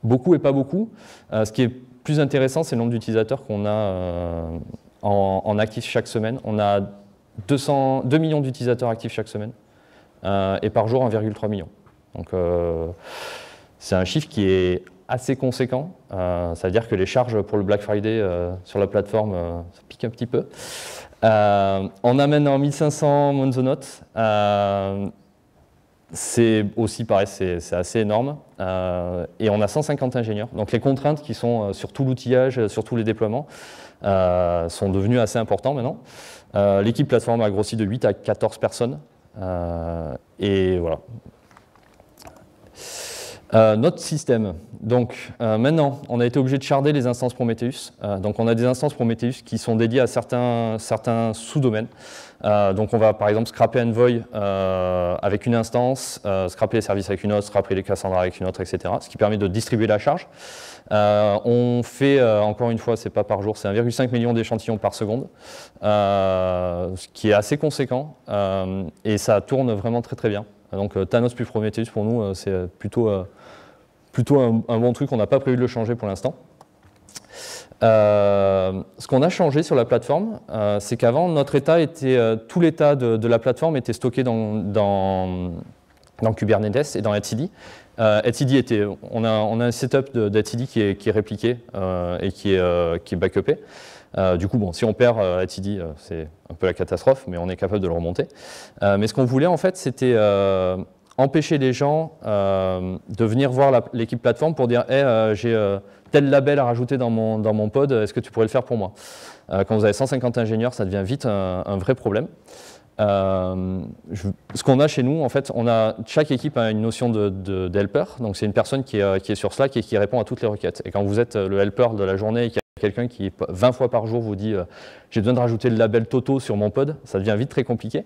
beaucoup et pas beaucoup. Euh, ce qui est plus intéressant, c'est le nombre d'utilisateurs qu'on a euh, en, actif chaque semaine. On a 2 millions d'utilisateurs actifs chaque semaine euh, et par jour 1,3 million. Donc c'est un chiffre qui est assez conséquent. cest ça veut dire que les charges pour le Black Friday sur la plateforme, piquent un petit peu. on amène en 1500 monzonautes c'est aussi pareil, c'est assez énorme. Euh, et on a 150 ingénieurs. Donc les contraintes qui sont euh, sur tout l'outillage, euh, sur tous les déploiements, sont devenues assez importantes maintenant. L'équipe plateforme a grossi de 8 à 14 personnes. et voilà. notre système. Donc maintenant, on a été obligé de charder les instances Prometheus. donc on a des instances Prometheus qui sont dédiées à certains, certains sous-domaines. Euh, donc on va par exemple scraper Envoy euh, avec une instance, euh, scraper les services avec une autre, scraper les Cassandra avec une autre, etc. Ce qui permet de distribuer la charge. on fait, encore une fois, c'est pas par jour, c'est 1,5 million d'échantillons par seconde, ce qui est assez conséquent, et ça tourne vraiment très très bien. Donc Thanos plus Prometheus pour nous, c'est plutôt, plutôt un, un, bon truc, on n'a pas prévu de le changer pour l'instant. Euh, ce qu'on a changé sur la plateforme, euh, c'est qu'avant, notre état était, euh, tout l'état de, la plateforme était stocké dans, dans, Kubernetes et dans etcd. etcd était, on a, on a un setup d'etcd qui, qui est, répliqué et qui est, qui backupé. du coup, bon, si on perd etcd, c'est un peu la catastrophe, mais on est capable de le remonter. mais ce qu'on voulait, en fait, c'était empêcher les gens de venir voir l'équipe plateforme pour dire hey, j'ai tel label à rajouter dans mon, pod, est-ce que tu pourrais le faire pour moi euh, Quand vous avez 150 ingénieurs, ça devient vite un, vrai problème. Euh, ce qu'on a chez nous, en fait, on a, chaque équipe a une notion d'helper. De, donc, c'est une personne euh, qui est, sur Slack et qui répond à toutes les requêtes. Et quand vous êtes le helper de la journée et qu'il y a quelqu'un qui, 20 fois par jour, vous dit J'ai besoin de rajouter le label Toto sur mon pod, ça devient vite très compliqué.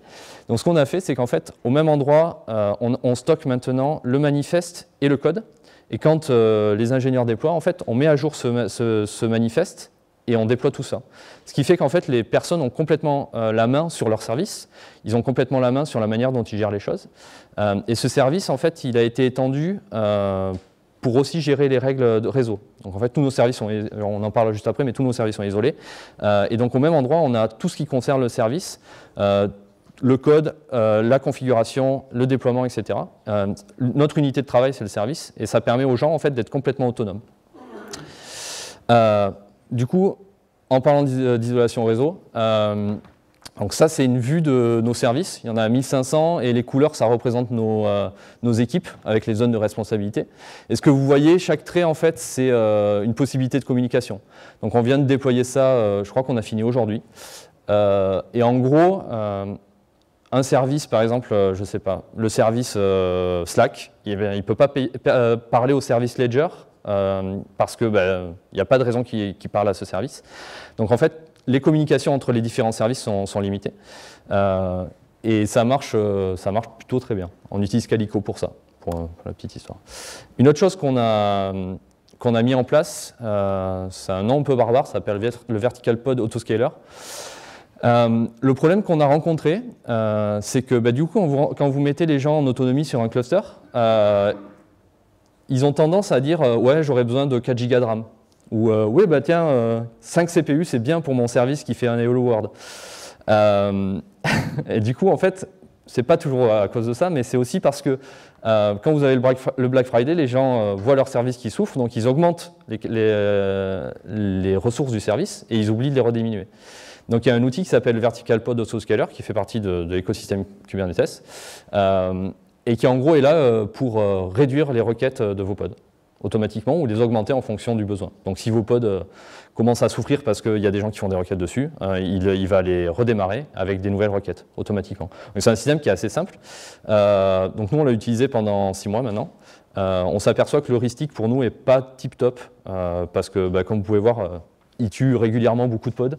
Donc, ce qu'on a fait, c'est qu'en fait, au même endroit, on, stocke maintenant le manifeste et le code. Et quand euh, les ingénieurs déploient, en fait, on met à jour ce, ce, manifeste et on déploie tout ça. Ce qui fait qu'en fait, les personnes ont complètement euh, la main sur leur service, ils ont complètement la main sur la manière dont ils gèrent les choses. Euh, et ce service, en fait, il a été étendu pour aussi gérer les règles de réseau. Donc en fait, tous nos services, on en parle juste après, mais tous nos services sont isolés. et donc au même endroit, on a tout ce qui concerne le service, le code, euh, la configuration, le déploiement, etc. Euh, notre unité de travail, c'est le service, et ça permet aux gens en fait, d'être complètement autonomes. Euh, du coup, en parlant d'isolation réseau, donc ça, c'est une vue de nos services. Il y en a 1500 et les couleurs, ça représente nos, nos équipes avec les zones de responsabilité. Et ce que vous voyez, chaque trait, en fait, c'est une possibilité de communication. Donc on vient de déployer ça, je crois qu'on a fini aujourd'hui. et en gros, un service, par exemple, euh, je ne sais pas, le service euh, Slack, il ne peut pas euh, parler au service Ledger parce parce qu'il ben, n'y a pas de raison qu'il parle à ce service. Donc en fait, les communications entre les différents services sont, limitées. et ça marche, ça marche plutôt très bien. On utilise Calico pour ça, pour, la petite histoire. Une autre chose qu'on a, qu'on a mis en place, c'est un nom un peu barbare, ça s'appelle le Vertical Pod Autoscaler. Euh, le problème qu'on a rencontré, euh, c'est que bah, du coup, quand vous mettez les gens en autonomie sur un cluster, euh, ils ont tendance à dire Ouais, j'aurais besoin de 4 Go de RAM. Ou ouais bah tiens, 5 CPU, c'est bien pour mon service qui fait un Hello World. [laughs] et du coup, en fait, c'est pas toujours à cause de ça, mais c'est aussi parce que euh, quand vous avez le Black, Friday, les gens euh, voient leur service qui souffre, donc ils augmentent euh, les, ressources du service et ils oublient de les rediminuer. Donc il y a un outil qui s'appelle Vertical Pod Autoscaler, qui fait partie de, de l'écosystème Kubernetes, et qui en gros est là pour réduire les requêtes de vos pods automatiquement ou les augmenter en fonction du besoin. Donc si vos pods euh, commencent à souffrir parce qu'il y a des gens qui font des requêtes dessus, euh, il, va les redémarrer avec des nouvelles requêtes automatiquement. c'est un système qui est assez simple. Euh, donc nous, on l'a utilisé pendant six mois maintenant. on s'aperçoit que l'heuristique pour nous n'est pas tip top parce que, bah, comme vous pouvez voir, il tue régulièrement beaucoup de pods.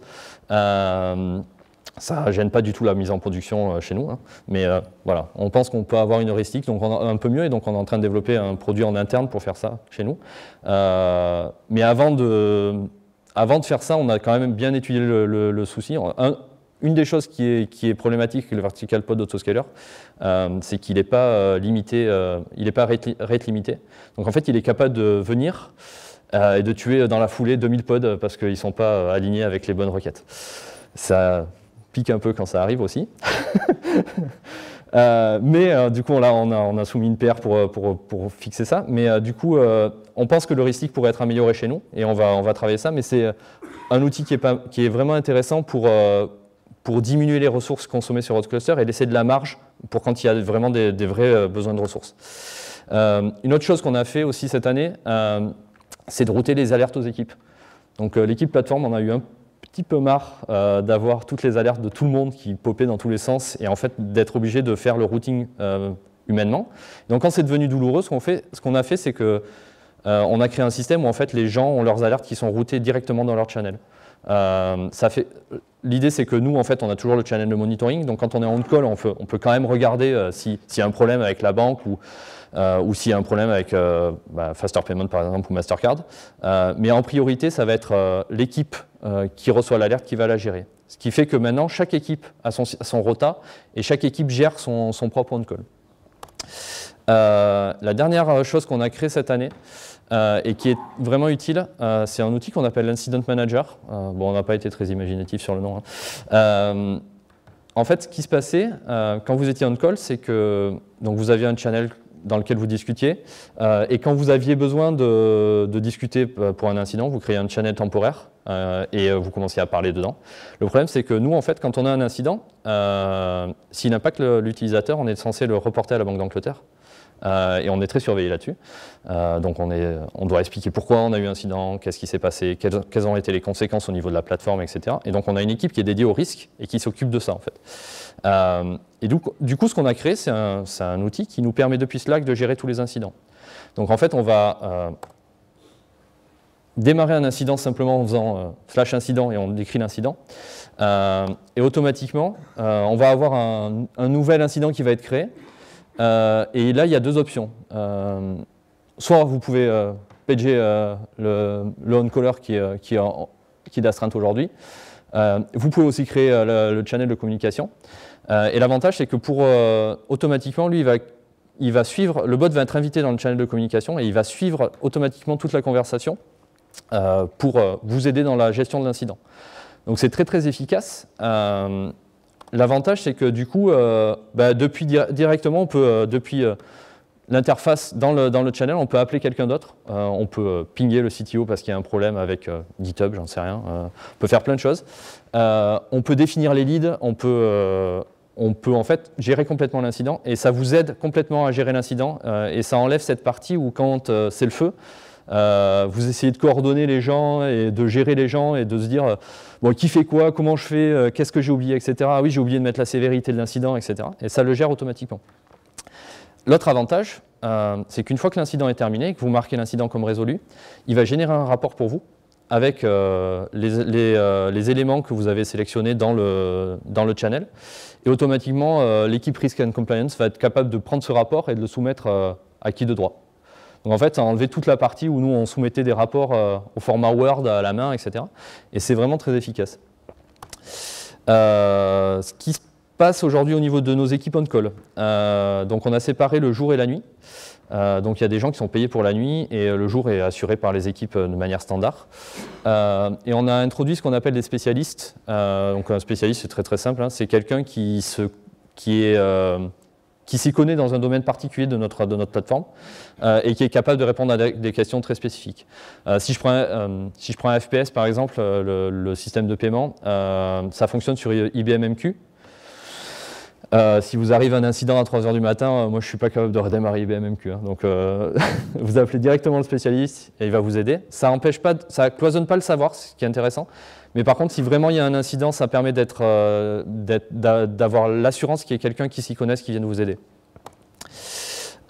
Ça ne gêne pas du tout la mise en production euh, chez nous. Hein. Mais euh, voilà, on pense qu'on peut avoir une heuristique, donc un peu mieux, et donc on est en train de développer un produit en interne pour faire ça chez nous. Euh, mais avant de, avant de faire ça, on a quand même bien étudié le, souci. une des choses qui est, problématique avec le vertical pod autoscaler, c'est qu'il n'est pas limité, il n'est pas rate, limité. Donc en fait, il est capable de venir et de tuer dans la foulée 2000 pods parce qu'ils ne sont pas alignés avec les bonnes requêtes. Ça, un peu quand ça arrive aussi. [laughs] Euh, mais euh, du coup, là, on a, on a, soumis une paire pour, euh, pour, fixer ça. Mais du coup, on pense que l'heuristique pourrait être amélioré chez nous et on va, on va travailler ça. Mais c'est un outil qui est, pas, qui est, vraiment intéressant pour, pour diminuer les ressources consommées sur votre cluster et laisser de la marge pour quand il y a vraiment des, des vrais besoins de ressources. une autre chose qu'on a fait aussi cette année, c'est de router les alertes aux équipes. Donc l'équipe plateforme en a eu un petit peu marre euh, d'avoir toutes les alertes de tout le monde qui popaient dans tous les sens et en fait d'être obligé de faire le routing euh, humainement. Donc quand c'est devenu douloureux, ce qu'on a fait, c'est que euh, on a créé un système où en fait les gens ont leurs alertes qui sont routées directement dans leur channel. Euh, l'idée, c'est que nous, en fait, on a toujours le channel de monitoring. Donc, quand on est en call, on peut, on peut quand même regarder euh, s'il y a un problème avec la banque ou, euh, ou s'il y a un problème avec bah, Faster Payment, par exemple, ou Mastercard. mais en priorité, ça va être l'équipe qui reçoit l'alerte qui va la gérer. Ce qui fait que maintenant, chaque équipe a son, son rota et chaque équipe gère son, son propre on-call. Euh, la dernière euh, chose qu'on a créée cette année euh, et qui est vraiment utile, c'est un outil qu'on appelle l'Incident Manager. bon, on n'a pas été très imaginatif sur le nom. Hein. en fait, ce qui se passait quand vous étiez en call, c'est que donc vous aviez un channel dans lequel vous discutiez. et quand vous aviez besoin de, discuter pour un incident, vous créez un channel temporaire et vous commencez à parler dedans. Le problème, c'est que nous, en fait, quand on a un incident, euh, s'il impacte l'utilisateur, on est censé le reporter à la Banque d'Angleterre. Euh, et on est très surveillé là-dessus. Euh, donc on, doit expliquer pourquoi on a eu un incident, qu'est-ce qui s'est passé, quelles, ont été les conséquences au niveau de la plateforme, etc. Et donc on a une équipe qui est dédiée au risque et qui s'occupe de ça en fait. Euh, et du, coup, ce qu'on a créé, c'est un, outil qui nous permet depuis Slack de gérer tous les incidents. Donc en fait, on va démarrer un incident simplement en faisant flash incident et on décrit l'incident. et automatiquement, on va avoir un nouvel incident qui va être créé euh, et là, il y a deux options. Euh, soit vous pouvez euh, pager le, on-caller qui, qui, qui, est d'astreinte aujourd'hui. vous pouvez aussi créer le, channel de communication. et l'avantage, c'est que pour automatiquement, lui, va, il va suivre, le bot va être invité dans le channel de communication et il va suivre automatiquement toute la conversation pour vous aider dans la gestion de l'incident. Donc c'est très très efficace. L'avantage, c'est que du coup, euh, bah, depuis directement, on peut, euh, depuis euh, l'interface dans le, channel, on peut appeler quelqu'un d'autre. on peut pinger le CTO parce qu'il y a un problème avec GitHub, j'en sais rien. on peut faire plein de choses. on peut définir les leads, on peut, on peut en fait gérer complètement l'incident et ça vous aide complètement à gérer l'incident et ça enlève cette partie où quand c'est le feu, euh, vous essayez de coordonner les gens et de gérer les gens et de se dire euh, qui fait quoi, comment je fais, euh, qu'est-ce que j'ai oublié, etc. Ah oui, j'ai oublié de mettre la sévérité de l'incident, etc. Et ça le gère automatiquement. L'autre avantage, c'est qu'une fois que l'incident est terminé, que vous marquez l'incident comme résolu, il va générer un rapport pour vous avec les, éléments que vous avez sélectionnés dans le, dans le channel. Et automatiquement, l'équipe Risk and Compliance va être capable de prendre ce rapport et de le soumettre à qui de droit. Donc en fait, ça a enlevé toute la partie où nous, on soumettait des rapports euh, au format Word à la main, etc. Et c'est vraiment très efficace. Euh, ce qui se passe aujourd'hui au niveau de nos équipes on-call. Euh, donc on a séparé le jour et la nuit. donc il y a des gens qui sont payés pour la nuit et le jour est assuré par les équipes de manière standard. et on a introduit ce qu'on appelle des spécialistes. donc un spécialiste, c'est très très simple, hein. c'est quelqu'un qui, qui est qui s'y connaît dans un domaine particulier de notre, de notre plateforme euh, et qui est capable de répondre à des questions très spécifiques. Euh, si, je prends, euh, si je prends un FPS, par exemple, le, système de paiement, ça fonctionne sur IBM MQ. si vous à un incident à 3h du matin, moi je ne suis pas capable de redémarrer IBM MQ. Hein. donc [laughs] vous appelez directement le spécialiste et il va vous aider. Ça empêche pas, ça cloisonne pas le savoir, ce qui est intéressant. Mais par contre, si vraiment il y a un incident, ça permet euh, d'avoir l'assurance qu'il y ait quelqu'un qui s'y connaisse, qui vienne vous aider.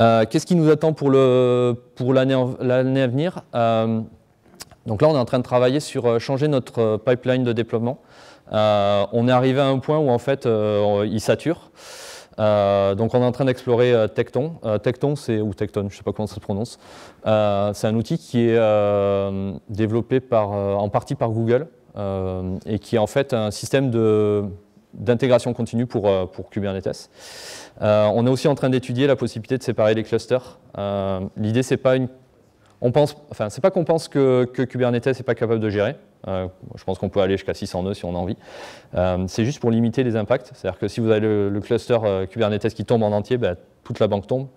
Euh, qu'est-ce qui nous attend pour l'année à venir euh, Donc là, on est en train de travailler sur changer notre pipeline de déploiement. on est arrivé à un point où en fait, il sature. donc on est en train d'explorer Tecton. Tecton, c'est ou Tecton, je ne sais pas comment ça se prononce. c'est un outil qui est développé en partie par Google. Euh, et qui est en fait un système d'intégration continue pour, euh, pour Kubernetes. Euh, on est aussi en train d'étudier la possibilité de séparer les clusters. L'idée, c'est pas une on pense, enfin, c'est pas qu'on pense que, Kubernetes n'est pas capable de gérer. je pense qu'on peut aller jusqu'à 600 nœuds si on a envie. c'est juste pour limiter les impacts. C'est-à-dire que si vous avez le, cluster Kubernetes qui tombe en entier, ben, toute la banque tombe.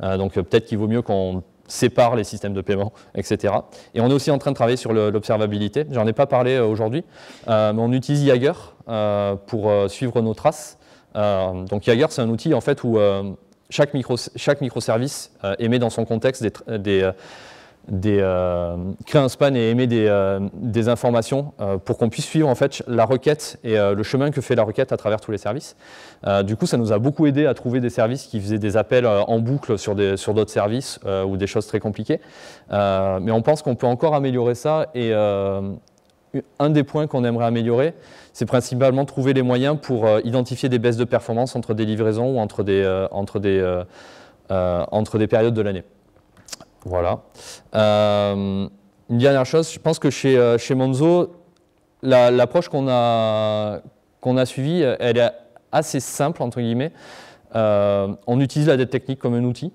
donc peut-être qu'il vaut mieux qu'on sépare les systèmes de paiement, etc. Et on est aussi en train de travailler sur l'observabilité. J'en ai pas parlé euh, aujourd'hui, mais euh, on utilise Jagger euh, pour suivre nos traces. donc Jagger, c'est un outil en fait où chaque, microservice émet dans son contexte des, euh, créer un span et émettre euh, des, informations euh, pour qu'on puisse suivre en fait la requête et le chemin que fait la requête à travers tous les services. du coup, ça nous a beaucoup aidé à trouver des services qui faisaient des appels en boucle sur d'autres services ou des choses très compliquées. mais on pense qu'on peut encore améliorer ça et un des points qu'on aimerait améliorer, c'est principalement trouver les moyens pour identifier des baisses de performance entre des livraisons ou entre des périodes de l'année. Voilà. Euh, une dernière chose, je pense que chez, euh, chez Monzo, l'approche qu'on a, qu'on a suivie, euh, elle est assez simple, entre guillemets. on utilise la dette technique comme un outil.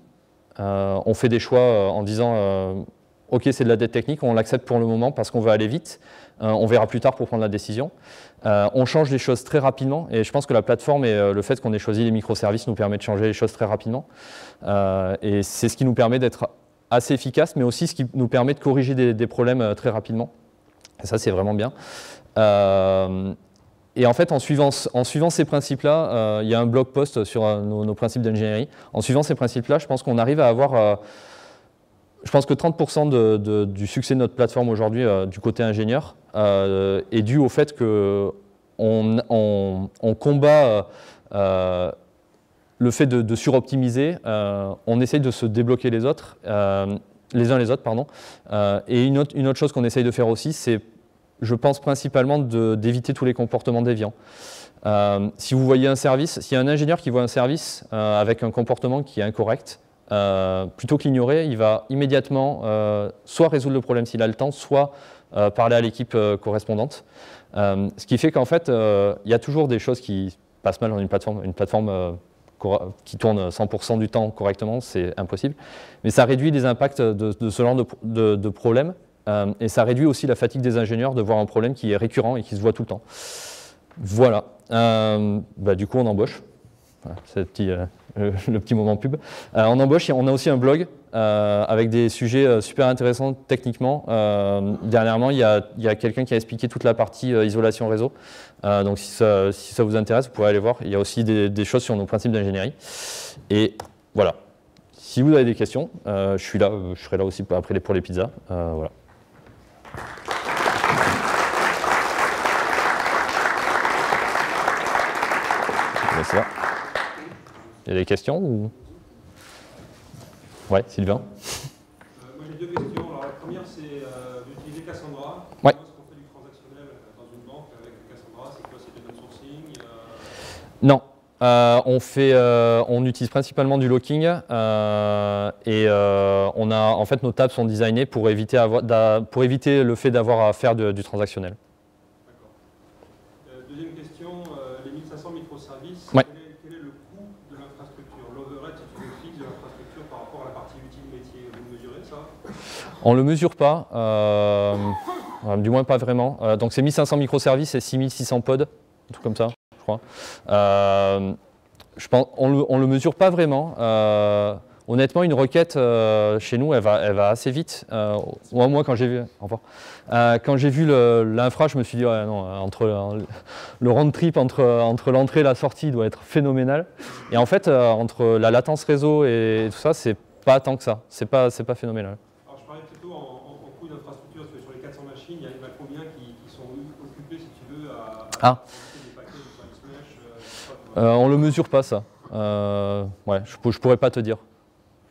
on fait des choix en disant OK, c'est de la dette technique, on l'accepte pour le moment parce qu'on veut aller vite. on verra plus tard pour prendre la décision. on change les choses très rapidement et je pense que la plateforme et le fait qu'on ait choisi les microservices nous permet de changer les choses très rapidement. et c'est ce qui nous permet d'être assez efficace, mais aussi ce qui nous permet de corriger des, problèmes euh, très rapidement. Et ça, c'est vraiment bien. Euh, et en fait, en suivant, ces principes-là, euh, il y a un blog post sur nos, principes d'ingénierie. En suivant ces principes-là, je pense qu'on arrive à avoir... je pense que 30% du succès de notre plateforme aujourd'hui du côté ingénieur est dû au fait qu'on on, combat le fait de, suroptimiser, euh, on essaye de se débloquer les autres, euh, les uns les autres, pardon. Euh, et une autre, chose qu'on essaye de faire aussi, c'est, je pense principalement, d'éviter tous les comportements déviants. si vous voyez un service, s'il y a un ingénieur qui voit un service avec un comportement qui est incorrect, plutôt que l'ignorer, il va immédiatement soit résoudre le problème s'il a le temps, soit parler à l'équipe correspondante. ce qui fait qu'en fait, il y a toujours des choses qui passent mal dans une plateforme. Une plateforme qui tourne 100% du temps correctement, c'est impossible. Mais ça réduit les impacts de, ce genre de, de, problème euh, et ça réduit aussi la fatigue des ingénieurs de voir un problème qui est récurrent et qui se voit tout le temps. Voilà. Euh, bah, du coup, on embauche. Voilà, petit, euh, euh, [laughs] le, petit moment pub. Euh, on embauche, on a aussi un blog euh, avec des sujets super intéressants techniquement. dernièrement, il y a, quelqu'un qui a expliqué toute la partie isolation réseau. donc si ça, vous intéresse, vous pouvez aller voir. Il y a aussi des, choses sur nos principes d'ingénierie. Et voilà. Si vous avez des questions, je suis là, je serai là aussi pour, après pour les pizzas. voilà. Merci. Il y a des questions Oui, Ouais, Sylvain euh, Moi j'ai deux questions. la première, c'est euh, d'utiliser Cassandra. Ouais. Est-ce qu'on fait du transactionnel euh, dans une banque avec Cassandra C'est quoi C'est du même sourcing euh... Non. on, fait, on utilise principalement du locking et on a, en fait nos tables sont designées pour éviter, avoir, pour éviter le fait d'avoir à faire du transactionnel. On ne le mesure pas, euh, euh, du moins pas vraiment. Euh, donc c'est 1500 microservices et 6600 pods, un comme ça, je crois. je pense, on ne le, mesure pas vraiment. honnêtement, une requête chez nous, elle va, assez vite. Moi, moi, quand j'ai vu, quand j'ai vu l'infra, je me suis dit, entre hein, le round trip entre, entre l'entrée et la sortie doit être phénoménal. Et en fait, entre la latence réseau et tout ça, c'est pas tant que ça. C'est pas, pas phénoménal. Ah. Euh, on le mesure pas ça. Euh, ouais, je, je, pourrais pas te dire.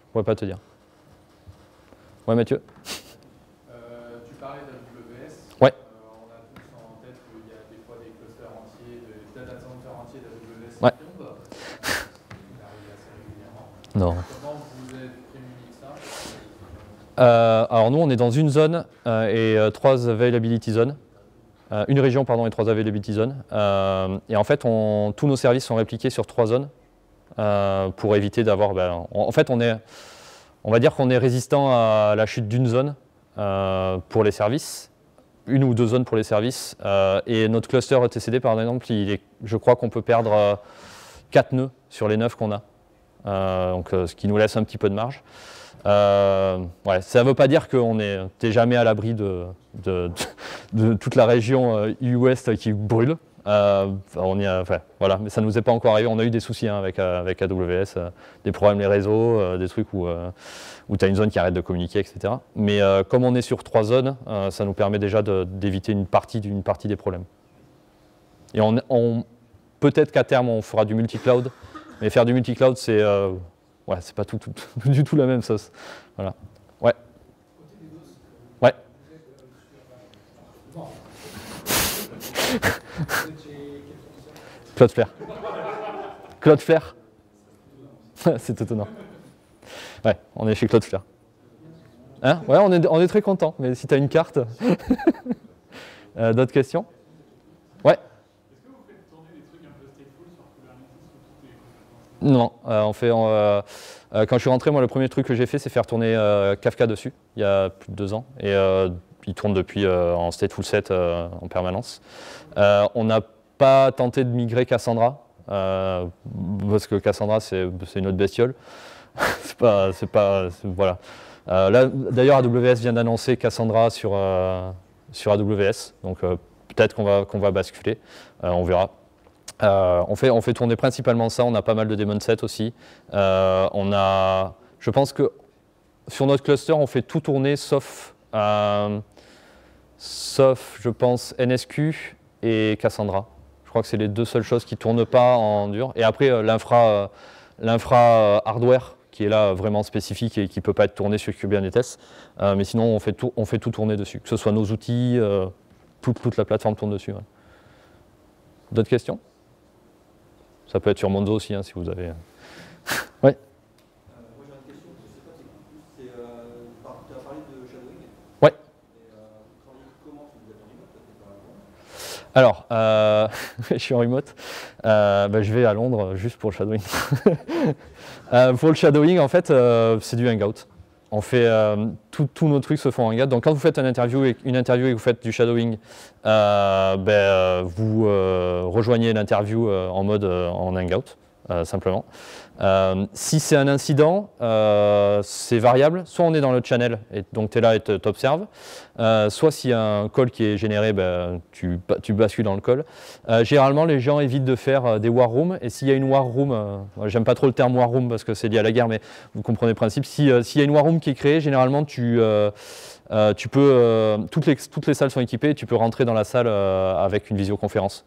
Je pourrais pas te dire. Ouais, Mathieu. Euh, tu parlais d'AWS. Ouais. Euh, on a tous en tête qu'il y a des fois des clusters entiers, des data centers entiers d'AWS ouais. tombent. assez [laughs] régulièrement. Non. Comment vous êtes prémunis de ça euh, Alors nous, on est dans une zone euh, et trois availability zones. Euh, une région pardon, et trois availability zones. Euh, et en fait, tous nos services sont répliqués sur trois zones euh, pour éviter d'avoir... Ben, en fait, on, est, on va dire qu'on est résistant à la chute d'une zone pour les services, une ou deux zones pour les services. et notre cluster ETCD, par exemple, il je crois qu'on peut perdre quatre nœuds sur les neuf qu'on a. donc, ce qui nous laisse un petit peu de marge. Euh, ça ne veut pas dire qu'on n'es jamais à l'abri de, toute la région U-Ouest euh, qui brûle. Euh, voilà, mais ça ne nous est pas encore arrivé. On a eu des soucis hein, avec, AWS, des problèmes les réseaux, des trucs où, tu as une zone qui arrête de communiquer, etc. Mais comme on est sur trois zones, ça nous permet déjà d'éviter une partie, des problèmes. Et on, peut-être qu'à terme, on fera du multi-cloud, mais faire du multi-cloud, c'est Ouais, c'est pas tout, [laughs] du tout la même sauce. Voilà. Ouais. Ouais. Claude Flair. Claude Flair. [laughs] c'est étonnant. Ouais, on est chez Claude Flair. Hein ouais, on est, très content, mais si t'as une carte. [laughs] Euh, d'autres questions Non, euh, fait. Euh, euh, quand je suis rentré, moi, le premier truc que j'ai fait, c'est faire tourner Kafka dessus, il y a plus de deux ans. Et il tourne depuis en stateful set en permanence. on n'a pas tenté de migrer Cassandra, parce que Cassandra, c'est une autre bestiole. [laughs] c'est pas. pas voilà. D'ailleurs, AWS vient d'annoncer Cassandra sur, AWS, donc peut-être qu'on va, qu'on va basculer, on verra. Euh, on, fait, on fait tourner principalement ça, on a pas mal de daemon set aussi. Euh, on a, je pense que sur notre cluster, on fait tout tourner sauf, euh, sauf je pense, NSQ et Cassandra. Je crois que c'est les deux seules choses qui ne tournent pas en dur. Et après, l'infra hardware qui est là vraiment spécifique et qui ne peut pas être tourné sur Kubernetes. mais sinon, on fait, tout, on fait tout tourner dessus, que ce soit nos outils, toute, la plateforme tourne dessus. D'autres questions ça peut être sur Monzo aussi, hein, si vous avez... Euh. Oui Moi, j'ai une question. Je ne sais pas si c'est... Tu as parlé de shadowing. Oui. Comment comment vous êtes en shadowing Alors, euh, [laughs] je suis en remote. Euh, bah, je vais à Londres juste pour le shadowing. [laughs] Pour le shadowing, en fait, c'est du hangout on fait euh, tous nos trucs se font en Hangout. Donc quand vous faites une interview et, que vous faites du shadowing, euh, ben, euh, vous rejoignez l'interview en mode en hangout. Euh, simplement. Euh, si c'est un incident, euh, c'est variable. Soit on est dans le channel, et donc tu es là et soit s'il y a un call qui est généré, ben, tu, bascules dans le call. généralement, les gens évitent de faire des war rooms. Et s'il y a une war room, j'aime pas trop le terme war room parce que c'est lié à la guerre, mais vous comprenez le principe. S'il y a une war room qui est créée, généralement, tu... tu peux, toutes, les, toutes, les, salles sont équipées et tu peux rentrer dans la salle avec une visioconférence.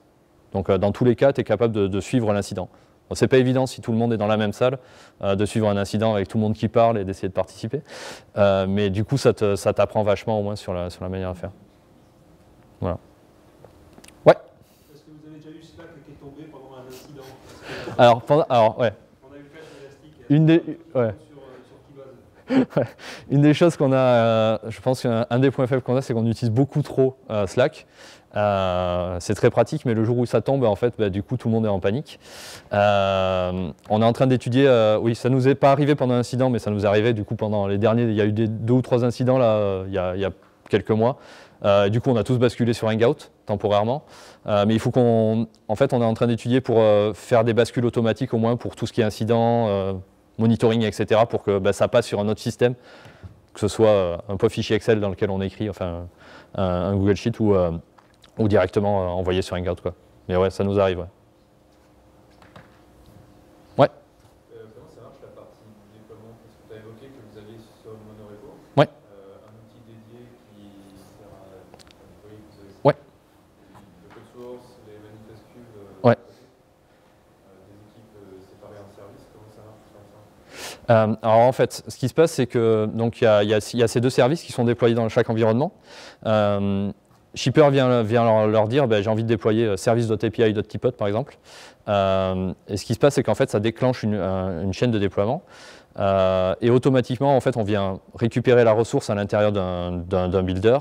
Donc dans tous les cas, tu es capable de suivre l'incident c'est pas évident si tout le monde est dans la même salle euh, de suivre un incident avec tout le monde qui parle et d'essayer de participer. Euh, mais du coup, ça, t'apprend vachement au moins sur la, manière à faire. Voilà. Ouais Est-ce que vous avez déjà eu Slack qui est tombé pendant un incident alors, pendant, alors, ouais. On a eu une des, ouais. [laughs] une des choses qu'on a, euh, je pense qu'un des points faibles qu'on a, c'est qu'on utilise beaucoup trop euh, Slack. Euh, c'est très pratique, mais le jour où ça tombe, en fait, bah, du coup, tout le monde est en panique. on est en train d'étudier, oui, ça ne nous est pas arrivé pendant l'incident, mais ça nous arrivait, du coup, pendant les derniers, il y a eu deux ou trois incidents, là, il y, il y a, quelques mois. du coup, on a tous basculé sur Hangout, temporairement. mais il faut qu'on, en fait, on est en train d'étudier pour faire des bascules automatiques, au moins, pour tout ce qui est incident, monitoring, etc., pour que bah, ça passe sur un autre système, que ce soit euh, un peu fichier Excel dans lequel on écrit, enfin un, Google Sheet ou, euh, directement euh, envoyé sur un Quoi. Mais ouais, ça nous arrive. Euh, alors en fait, ce qui se passe, c'est que donc il y, a ces deux services qui sont déployés dans chaque environnement. Euh, Shipper vient, leur, dire ben, j'ai envie de déployer euh, service.api.tipot par exemple. et ce qui se passe, c'est qu'en fait, ça déclenche une, chaîne de déploiement. et automatiquement, en fait, on vient récupérer la ressource à l'intérieur d'un builder,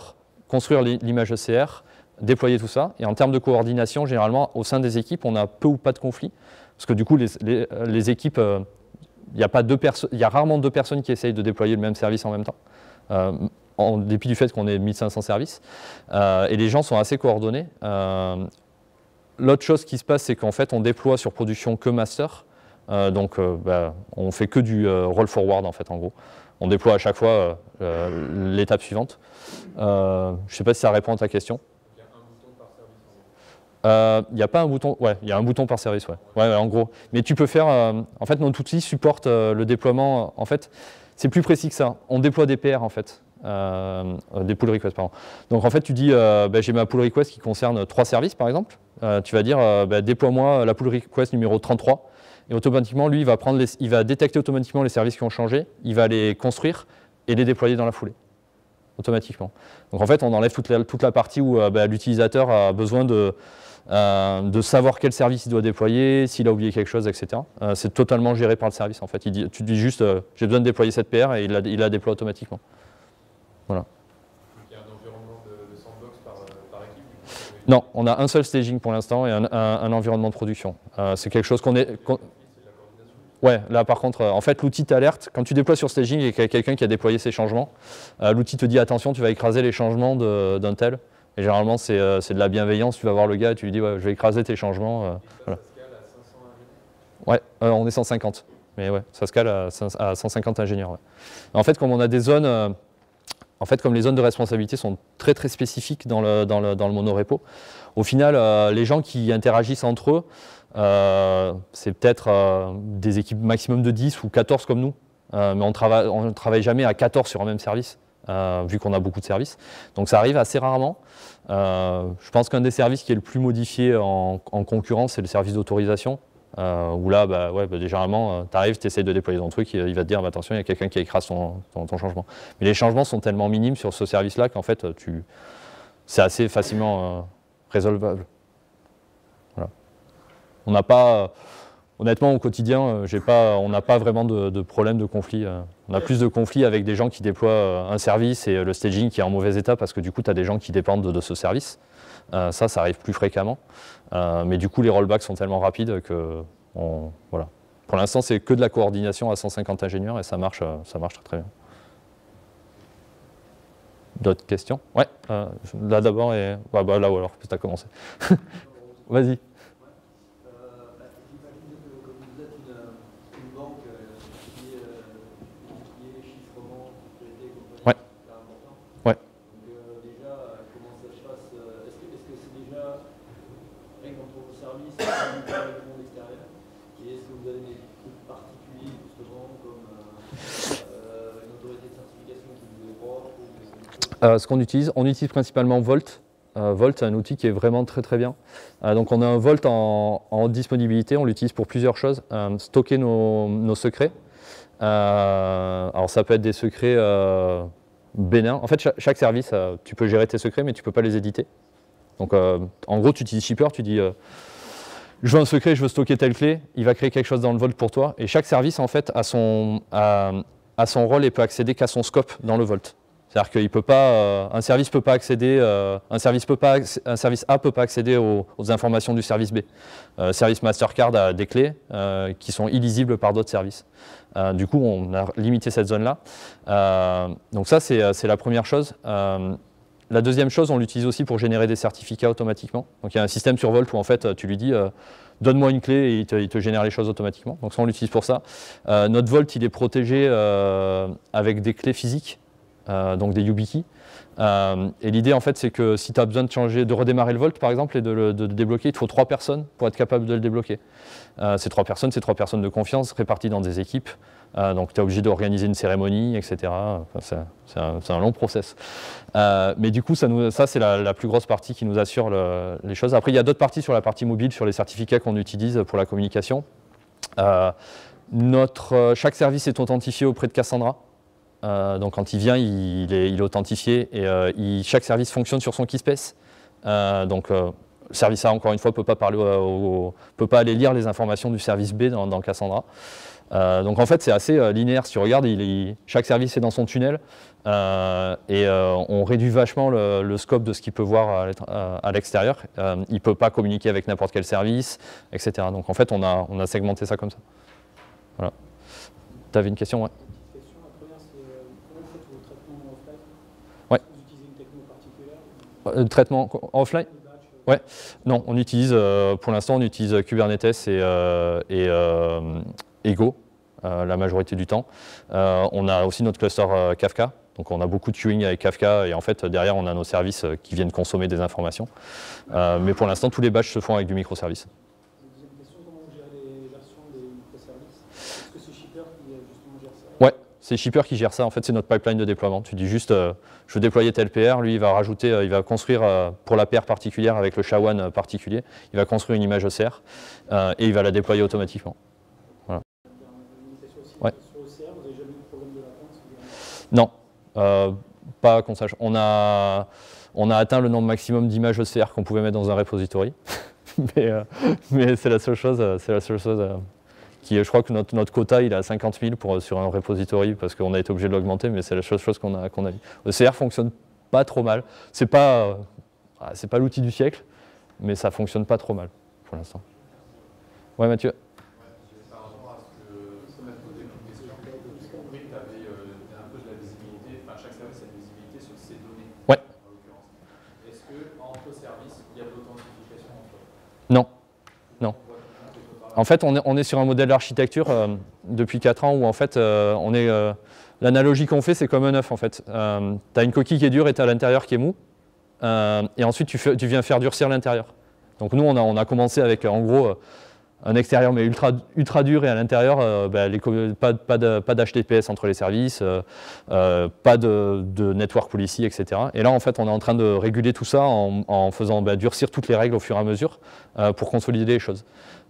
construire l'image ECR, déployer tout ça. Et en termes de coordination, généralement, au sein des équipes, on a peu ou pas de conflits. Parce que du coup, les équipes il y, a y a rarement deux personnes qui essayent de déployer le même service en même temps, euh, en dépit du fait qu'on ait 1500 services. Euh, et les gens sont assez coordonnés. Euh, l'autre chose qui se passe, c'est qu'en fait, on déploie sur production que master. donc, bah, on fait que du roll forward, en fait, en gros. On déploie à chaque fois l'étape suivante. je ne sais pas si ça répond à ta question. Il euh, n'y a pas un bouton, ouais, il y a un bouton par service, ouais. ouais, en gros. Mais tu peux faire, euh, en fait, notre outil supporte euh, le déploiement, en fait, c'est plus précis que ça. On déploie des PR, en fait, des pull requests, pardon. Donc, en fait, tu dis, bah, j'ai ma pull request qui concerne trois services, par exemple. tu vas dire, bah, déploie-moi la pull request numéro 33. Et automatiquement, lui, il va, prendre il va détecter automatiquement les services qui ont changé, il va les construire et les déployer dans la foulée automatiquement. Donc en fait, on enlève toute la, toute la partie où bah, l'utilisateur a besoin de, euh, de savoir quel service il doit déployer, s'il a oublié quelque chose, etc. Euh, c'est totalement géré par le service en fait. Il tu dis juste euh, j'ai besoin de déployer cette PR et il la, déploie automatiquement. Voilà. il y un environnement de, sandbox par, équipe Non, on a un seul staging pour l'instant et un, environnement de production. c'est quelque chose qu'on est. ouais, là par contre, en fait, l'outil t'alerte. Quand tu déploies sur staging et y a quelqu'un qui a déployé ses changements, l'outil te dit attention, tu vas écraser les changements d'un tel. Et généralement, euh, c'est de la bienveillance. Tu vas voir le gars tu lui dis Je vais écraser tes changements. Euh, voilà. Ouais, euh, on est 150. Mais ouais, ça se cale à, 150 ingénieurs. En fait, comme on a des zones. En fait, comme les zones de responsabilité sont très très spécifiques dans le, dans le, dans le monorepo, au final, les gens qui interagissent entre eux, c'est peut-être des équipes maximum de 10 ou 14 comme nous, mais on ne travaille jamais à 14 sur un même service. Euh, vu qu'on a beaucoup de services. Donc ça arrive assez rarement. Euh, je pense qu'un des services qui est le plus modifié en, concurrence, c'est le service d'autorisation. Euh, où là, bah, ouais, bah, généralement, tu arrives, tu essaies de déployer ton truc, il, va te dire bah, attention, il y a quelqu'un qui écrase ton, changement. Mais les changements sont tellement minimes sur ce service-là qu'en fait, tu... c'est assez facilement résolvable. On n'a pas honnêtement, au quotidien, euh, pas, on n'a pas vraiment de, problème de conflit. Euh. On a plus de conflits avec des gens qui déploient euh, un service et le staging qui est en mauvais état parce que du coup, tu as des gens qui dépendent de, ce service. ça, ça arrive plus fréquemment. mais du coup, les rollbacks sont tellement rapides que, on, voilà. Pour l'instant, c'est que de la coordination à 150 ingénieurs et ça marche, ça marche très très bien. D'autres questions Ouais, là d'abord et... Ouais, bah, là, ou alors, tu as commencé. [laughs] Vas-y. Euh, ce qu'on utilise, on utilise principalement Volt. Euh, Volt, c'est un outil qui est vraiment très très bien. Euh, donc on a un Volt en, disponibilité, on l'utilise pour plusieurs choses. stocker nos, secrets. alors ça peut être des secrets bénins. En fait, chaque, service, tu peux gérer tes secrets, mais tu ne peux pas les éditer. Donc en gros, tu utilises Shipper, tu dis je veux un secret, je veux stocker telle clé, il va créer quelque chose dans le Volt pour toi. Et chaque service, en fait, a son, son rôle et peut accéder qu'à son scope dans le Volt. C'est-à-dire qu'il peut pas, euh, un service peut pas accéder, euh, un service peut pas, un service A peut pas accéder aux, informations du service B. Euh, service Mastercard a des clés euh, qui sont illisibles par d'autres services. du coup, on a limité cette zone-là. donc ça, c'est la première chose. la deuxième chose, on l'utilise aussi pour générer des certificats automatiquement. Donc il y a un système sur Volt où en fait, tu lui dis donne-moi une clé et il te, génère les choses automatiquement. Donc ça, on l'utilise pour ça. notre Volt, il est protégé avec des clés physiques. Euh, donc des YubiKey. Euh, et l'idée, en fait, c'est que si tu as besoin de changer, de redémarrer le Volt, par exemple, et de le, débloquer, il te faut trois personnes pour être capable de le débloquer. Euh, ces trois personnes, c'est trois personnes de confiance réparties dans des équipes. donc tu es obligé d'organiser une cérémonie, etc. c'est un, long process. mais du coup, ça, c'est la, plus grosse partie qui nous assure les choses. Après, il y a d'autres parties sur la partie mobile, sur les certificats qu'on utilise pour la communication. notre, chaque service est authentifié auprès de Cassandra. Euh, donc quand il vient, il, est, authentifié et euh, chaque service fonctionne sur son keyspace. Euh, donc le service A, encore une fois, ne peut, pas peut pas aller lire les informations du service B dans, Cassandra. donc en fait, c'est assez linéaire. Si tu regardes, chaque service est dans son tunnel et on réduit vachement le, scope de ce qu'il peut voir à l'extérieur. il ne peut pas communiquer avec n'importe quel service, etc. Donc en fait, on a, segmenté ça comme ça. Voilà. Tu avais une question Euh, traitement offline Ouais, non, on utilise, euh, pour l'instant, on utilise Kubernetes et, euh, et, Ego la majorité du temps. on a aussi notre cluster Kafka, donc on a beaucoup de queuing avec Kafka et en fait derrière on a nos services qui viennent consommer des informations. mais pour l'instant tous les batchs se font avec du microservice. C'est Shipper qui gère ça, en fait, c'est notre pipeline de déploiement. Tu dis juste, euh, je veux déployer tel PR, lui, il va rajouter, euh, il va construire euh, pour la paire particulière avec le sha particulier, il va construire une image OCR et il va la déployer automatiquement. Non, pas qu'on sache. On a, on a atteint le nombre maximum d'images OCR qu'on pouvait mettre dans un repository, [laughs] mais, mais c'est la seule chose, c'est la seule chose je crois que notre quota est à 50 000 sur un repository parce qu'on a été obligé de l'augmenter, mais c'est la seule chose qu'on a dit. ECR ne fonctionne pas trop mal. Ce n'est euh, ah, pas l'outil du siècle, mais ça ne fonctionne pas trop mal pour l'instant. Oui, Mathieu Oui, par rapport à ce que. Je comprends que tu avais euh, un peu de la visibilité, enfin, chaque service a une visibilité sur ses données. Oui. Est-ce qu'en taux il y a de l'authentification entre eux Non. En fait, on est, sur un modèle d'architecture euh, depuis 4 ans où en fait, euh, euh, l'analogie qu'on fait, c'est comme un œuf en fait. tu as une coquille qui est dure et tu as l'intérieur qui est mou. et ensuite, tu, viens faire durcir l'intérieur. Donc nous, on a, commencé avec en gros un extérieur mais ultra, dur et à l'intérieur, bah, pas, d'HTTPS entre les services, pas de, network policy, etc. Et là, en fait, on est en train de réguler tout ça en, faisant bah, durcir toutes les règles au fur et à mesure pour consolider les choses.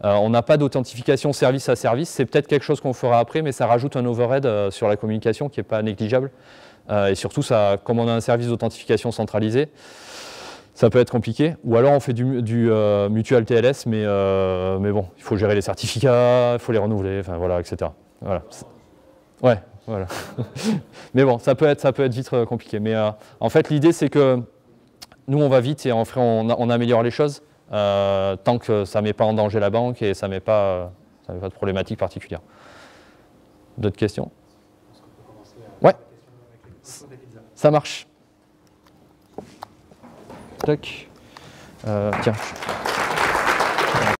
Euh, on n'a pas d'authentification service à service. C'est peut-être quelque chose qu'on fera après, mais ça rajoute un overhead euh, sur la communication qui n'est pas négligeable. Euh, et surtout, ça, comme on a un service d'authentification centralisé, ça peut être compliqué. Ou alors on fait du, mutual TLS, mais, mais bon, il faut gérer les certificats, il faut les renouveler, enfin voilà, etc. Voilà. Ouais, voilà. [laughs] mais bon, ça peut être, ça peut être vite compliqué. Mais en fait, l'idée, c'est que nous, on va vite et en fait, on améliore les choses. Euh, tant que ça ne met pas en danger la banque et ça ne met, met, pas de problématique particulière. D'autres questions Ouais. Ça marche. Euh, tiens.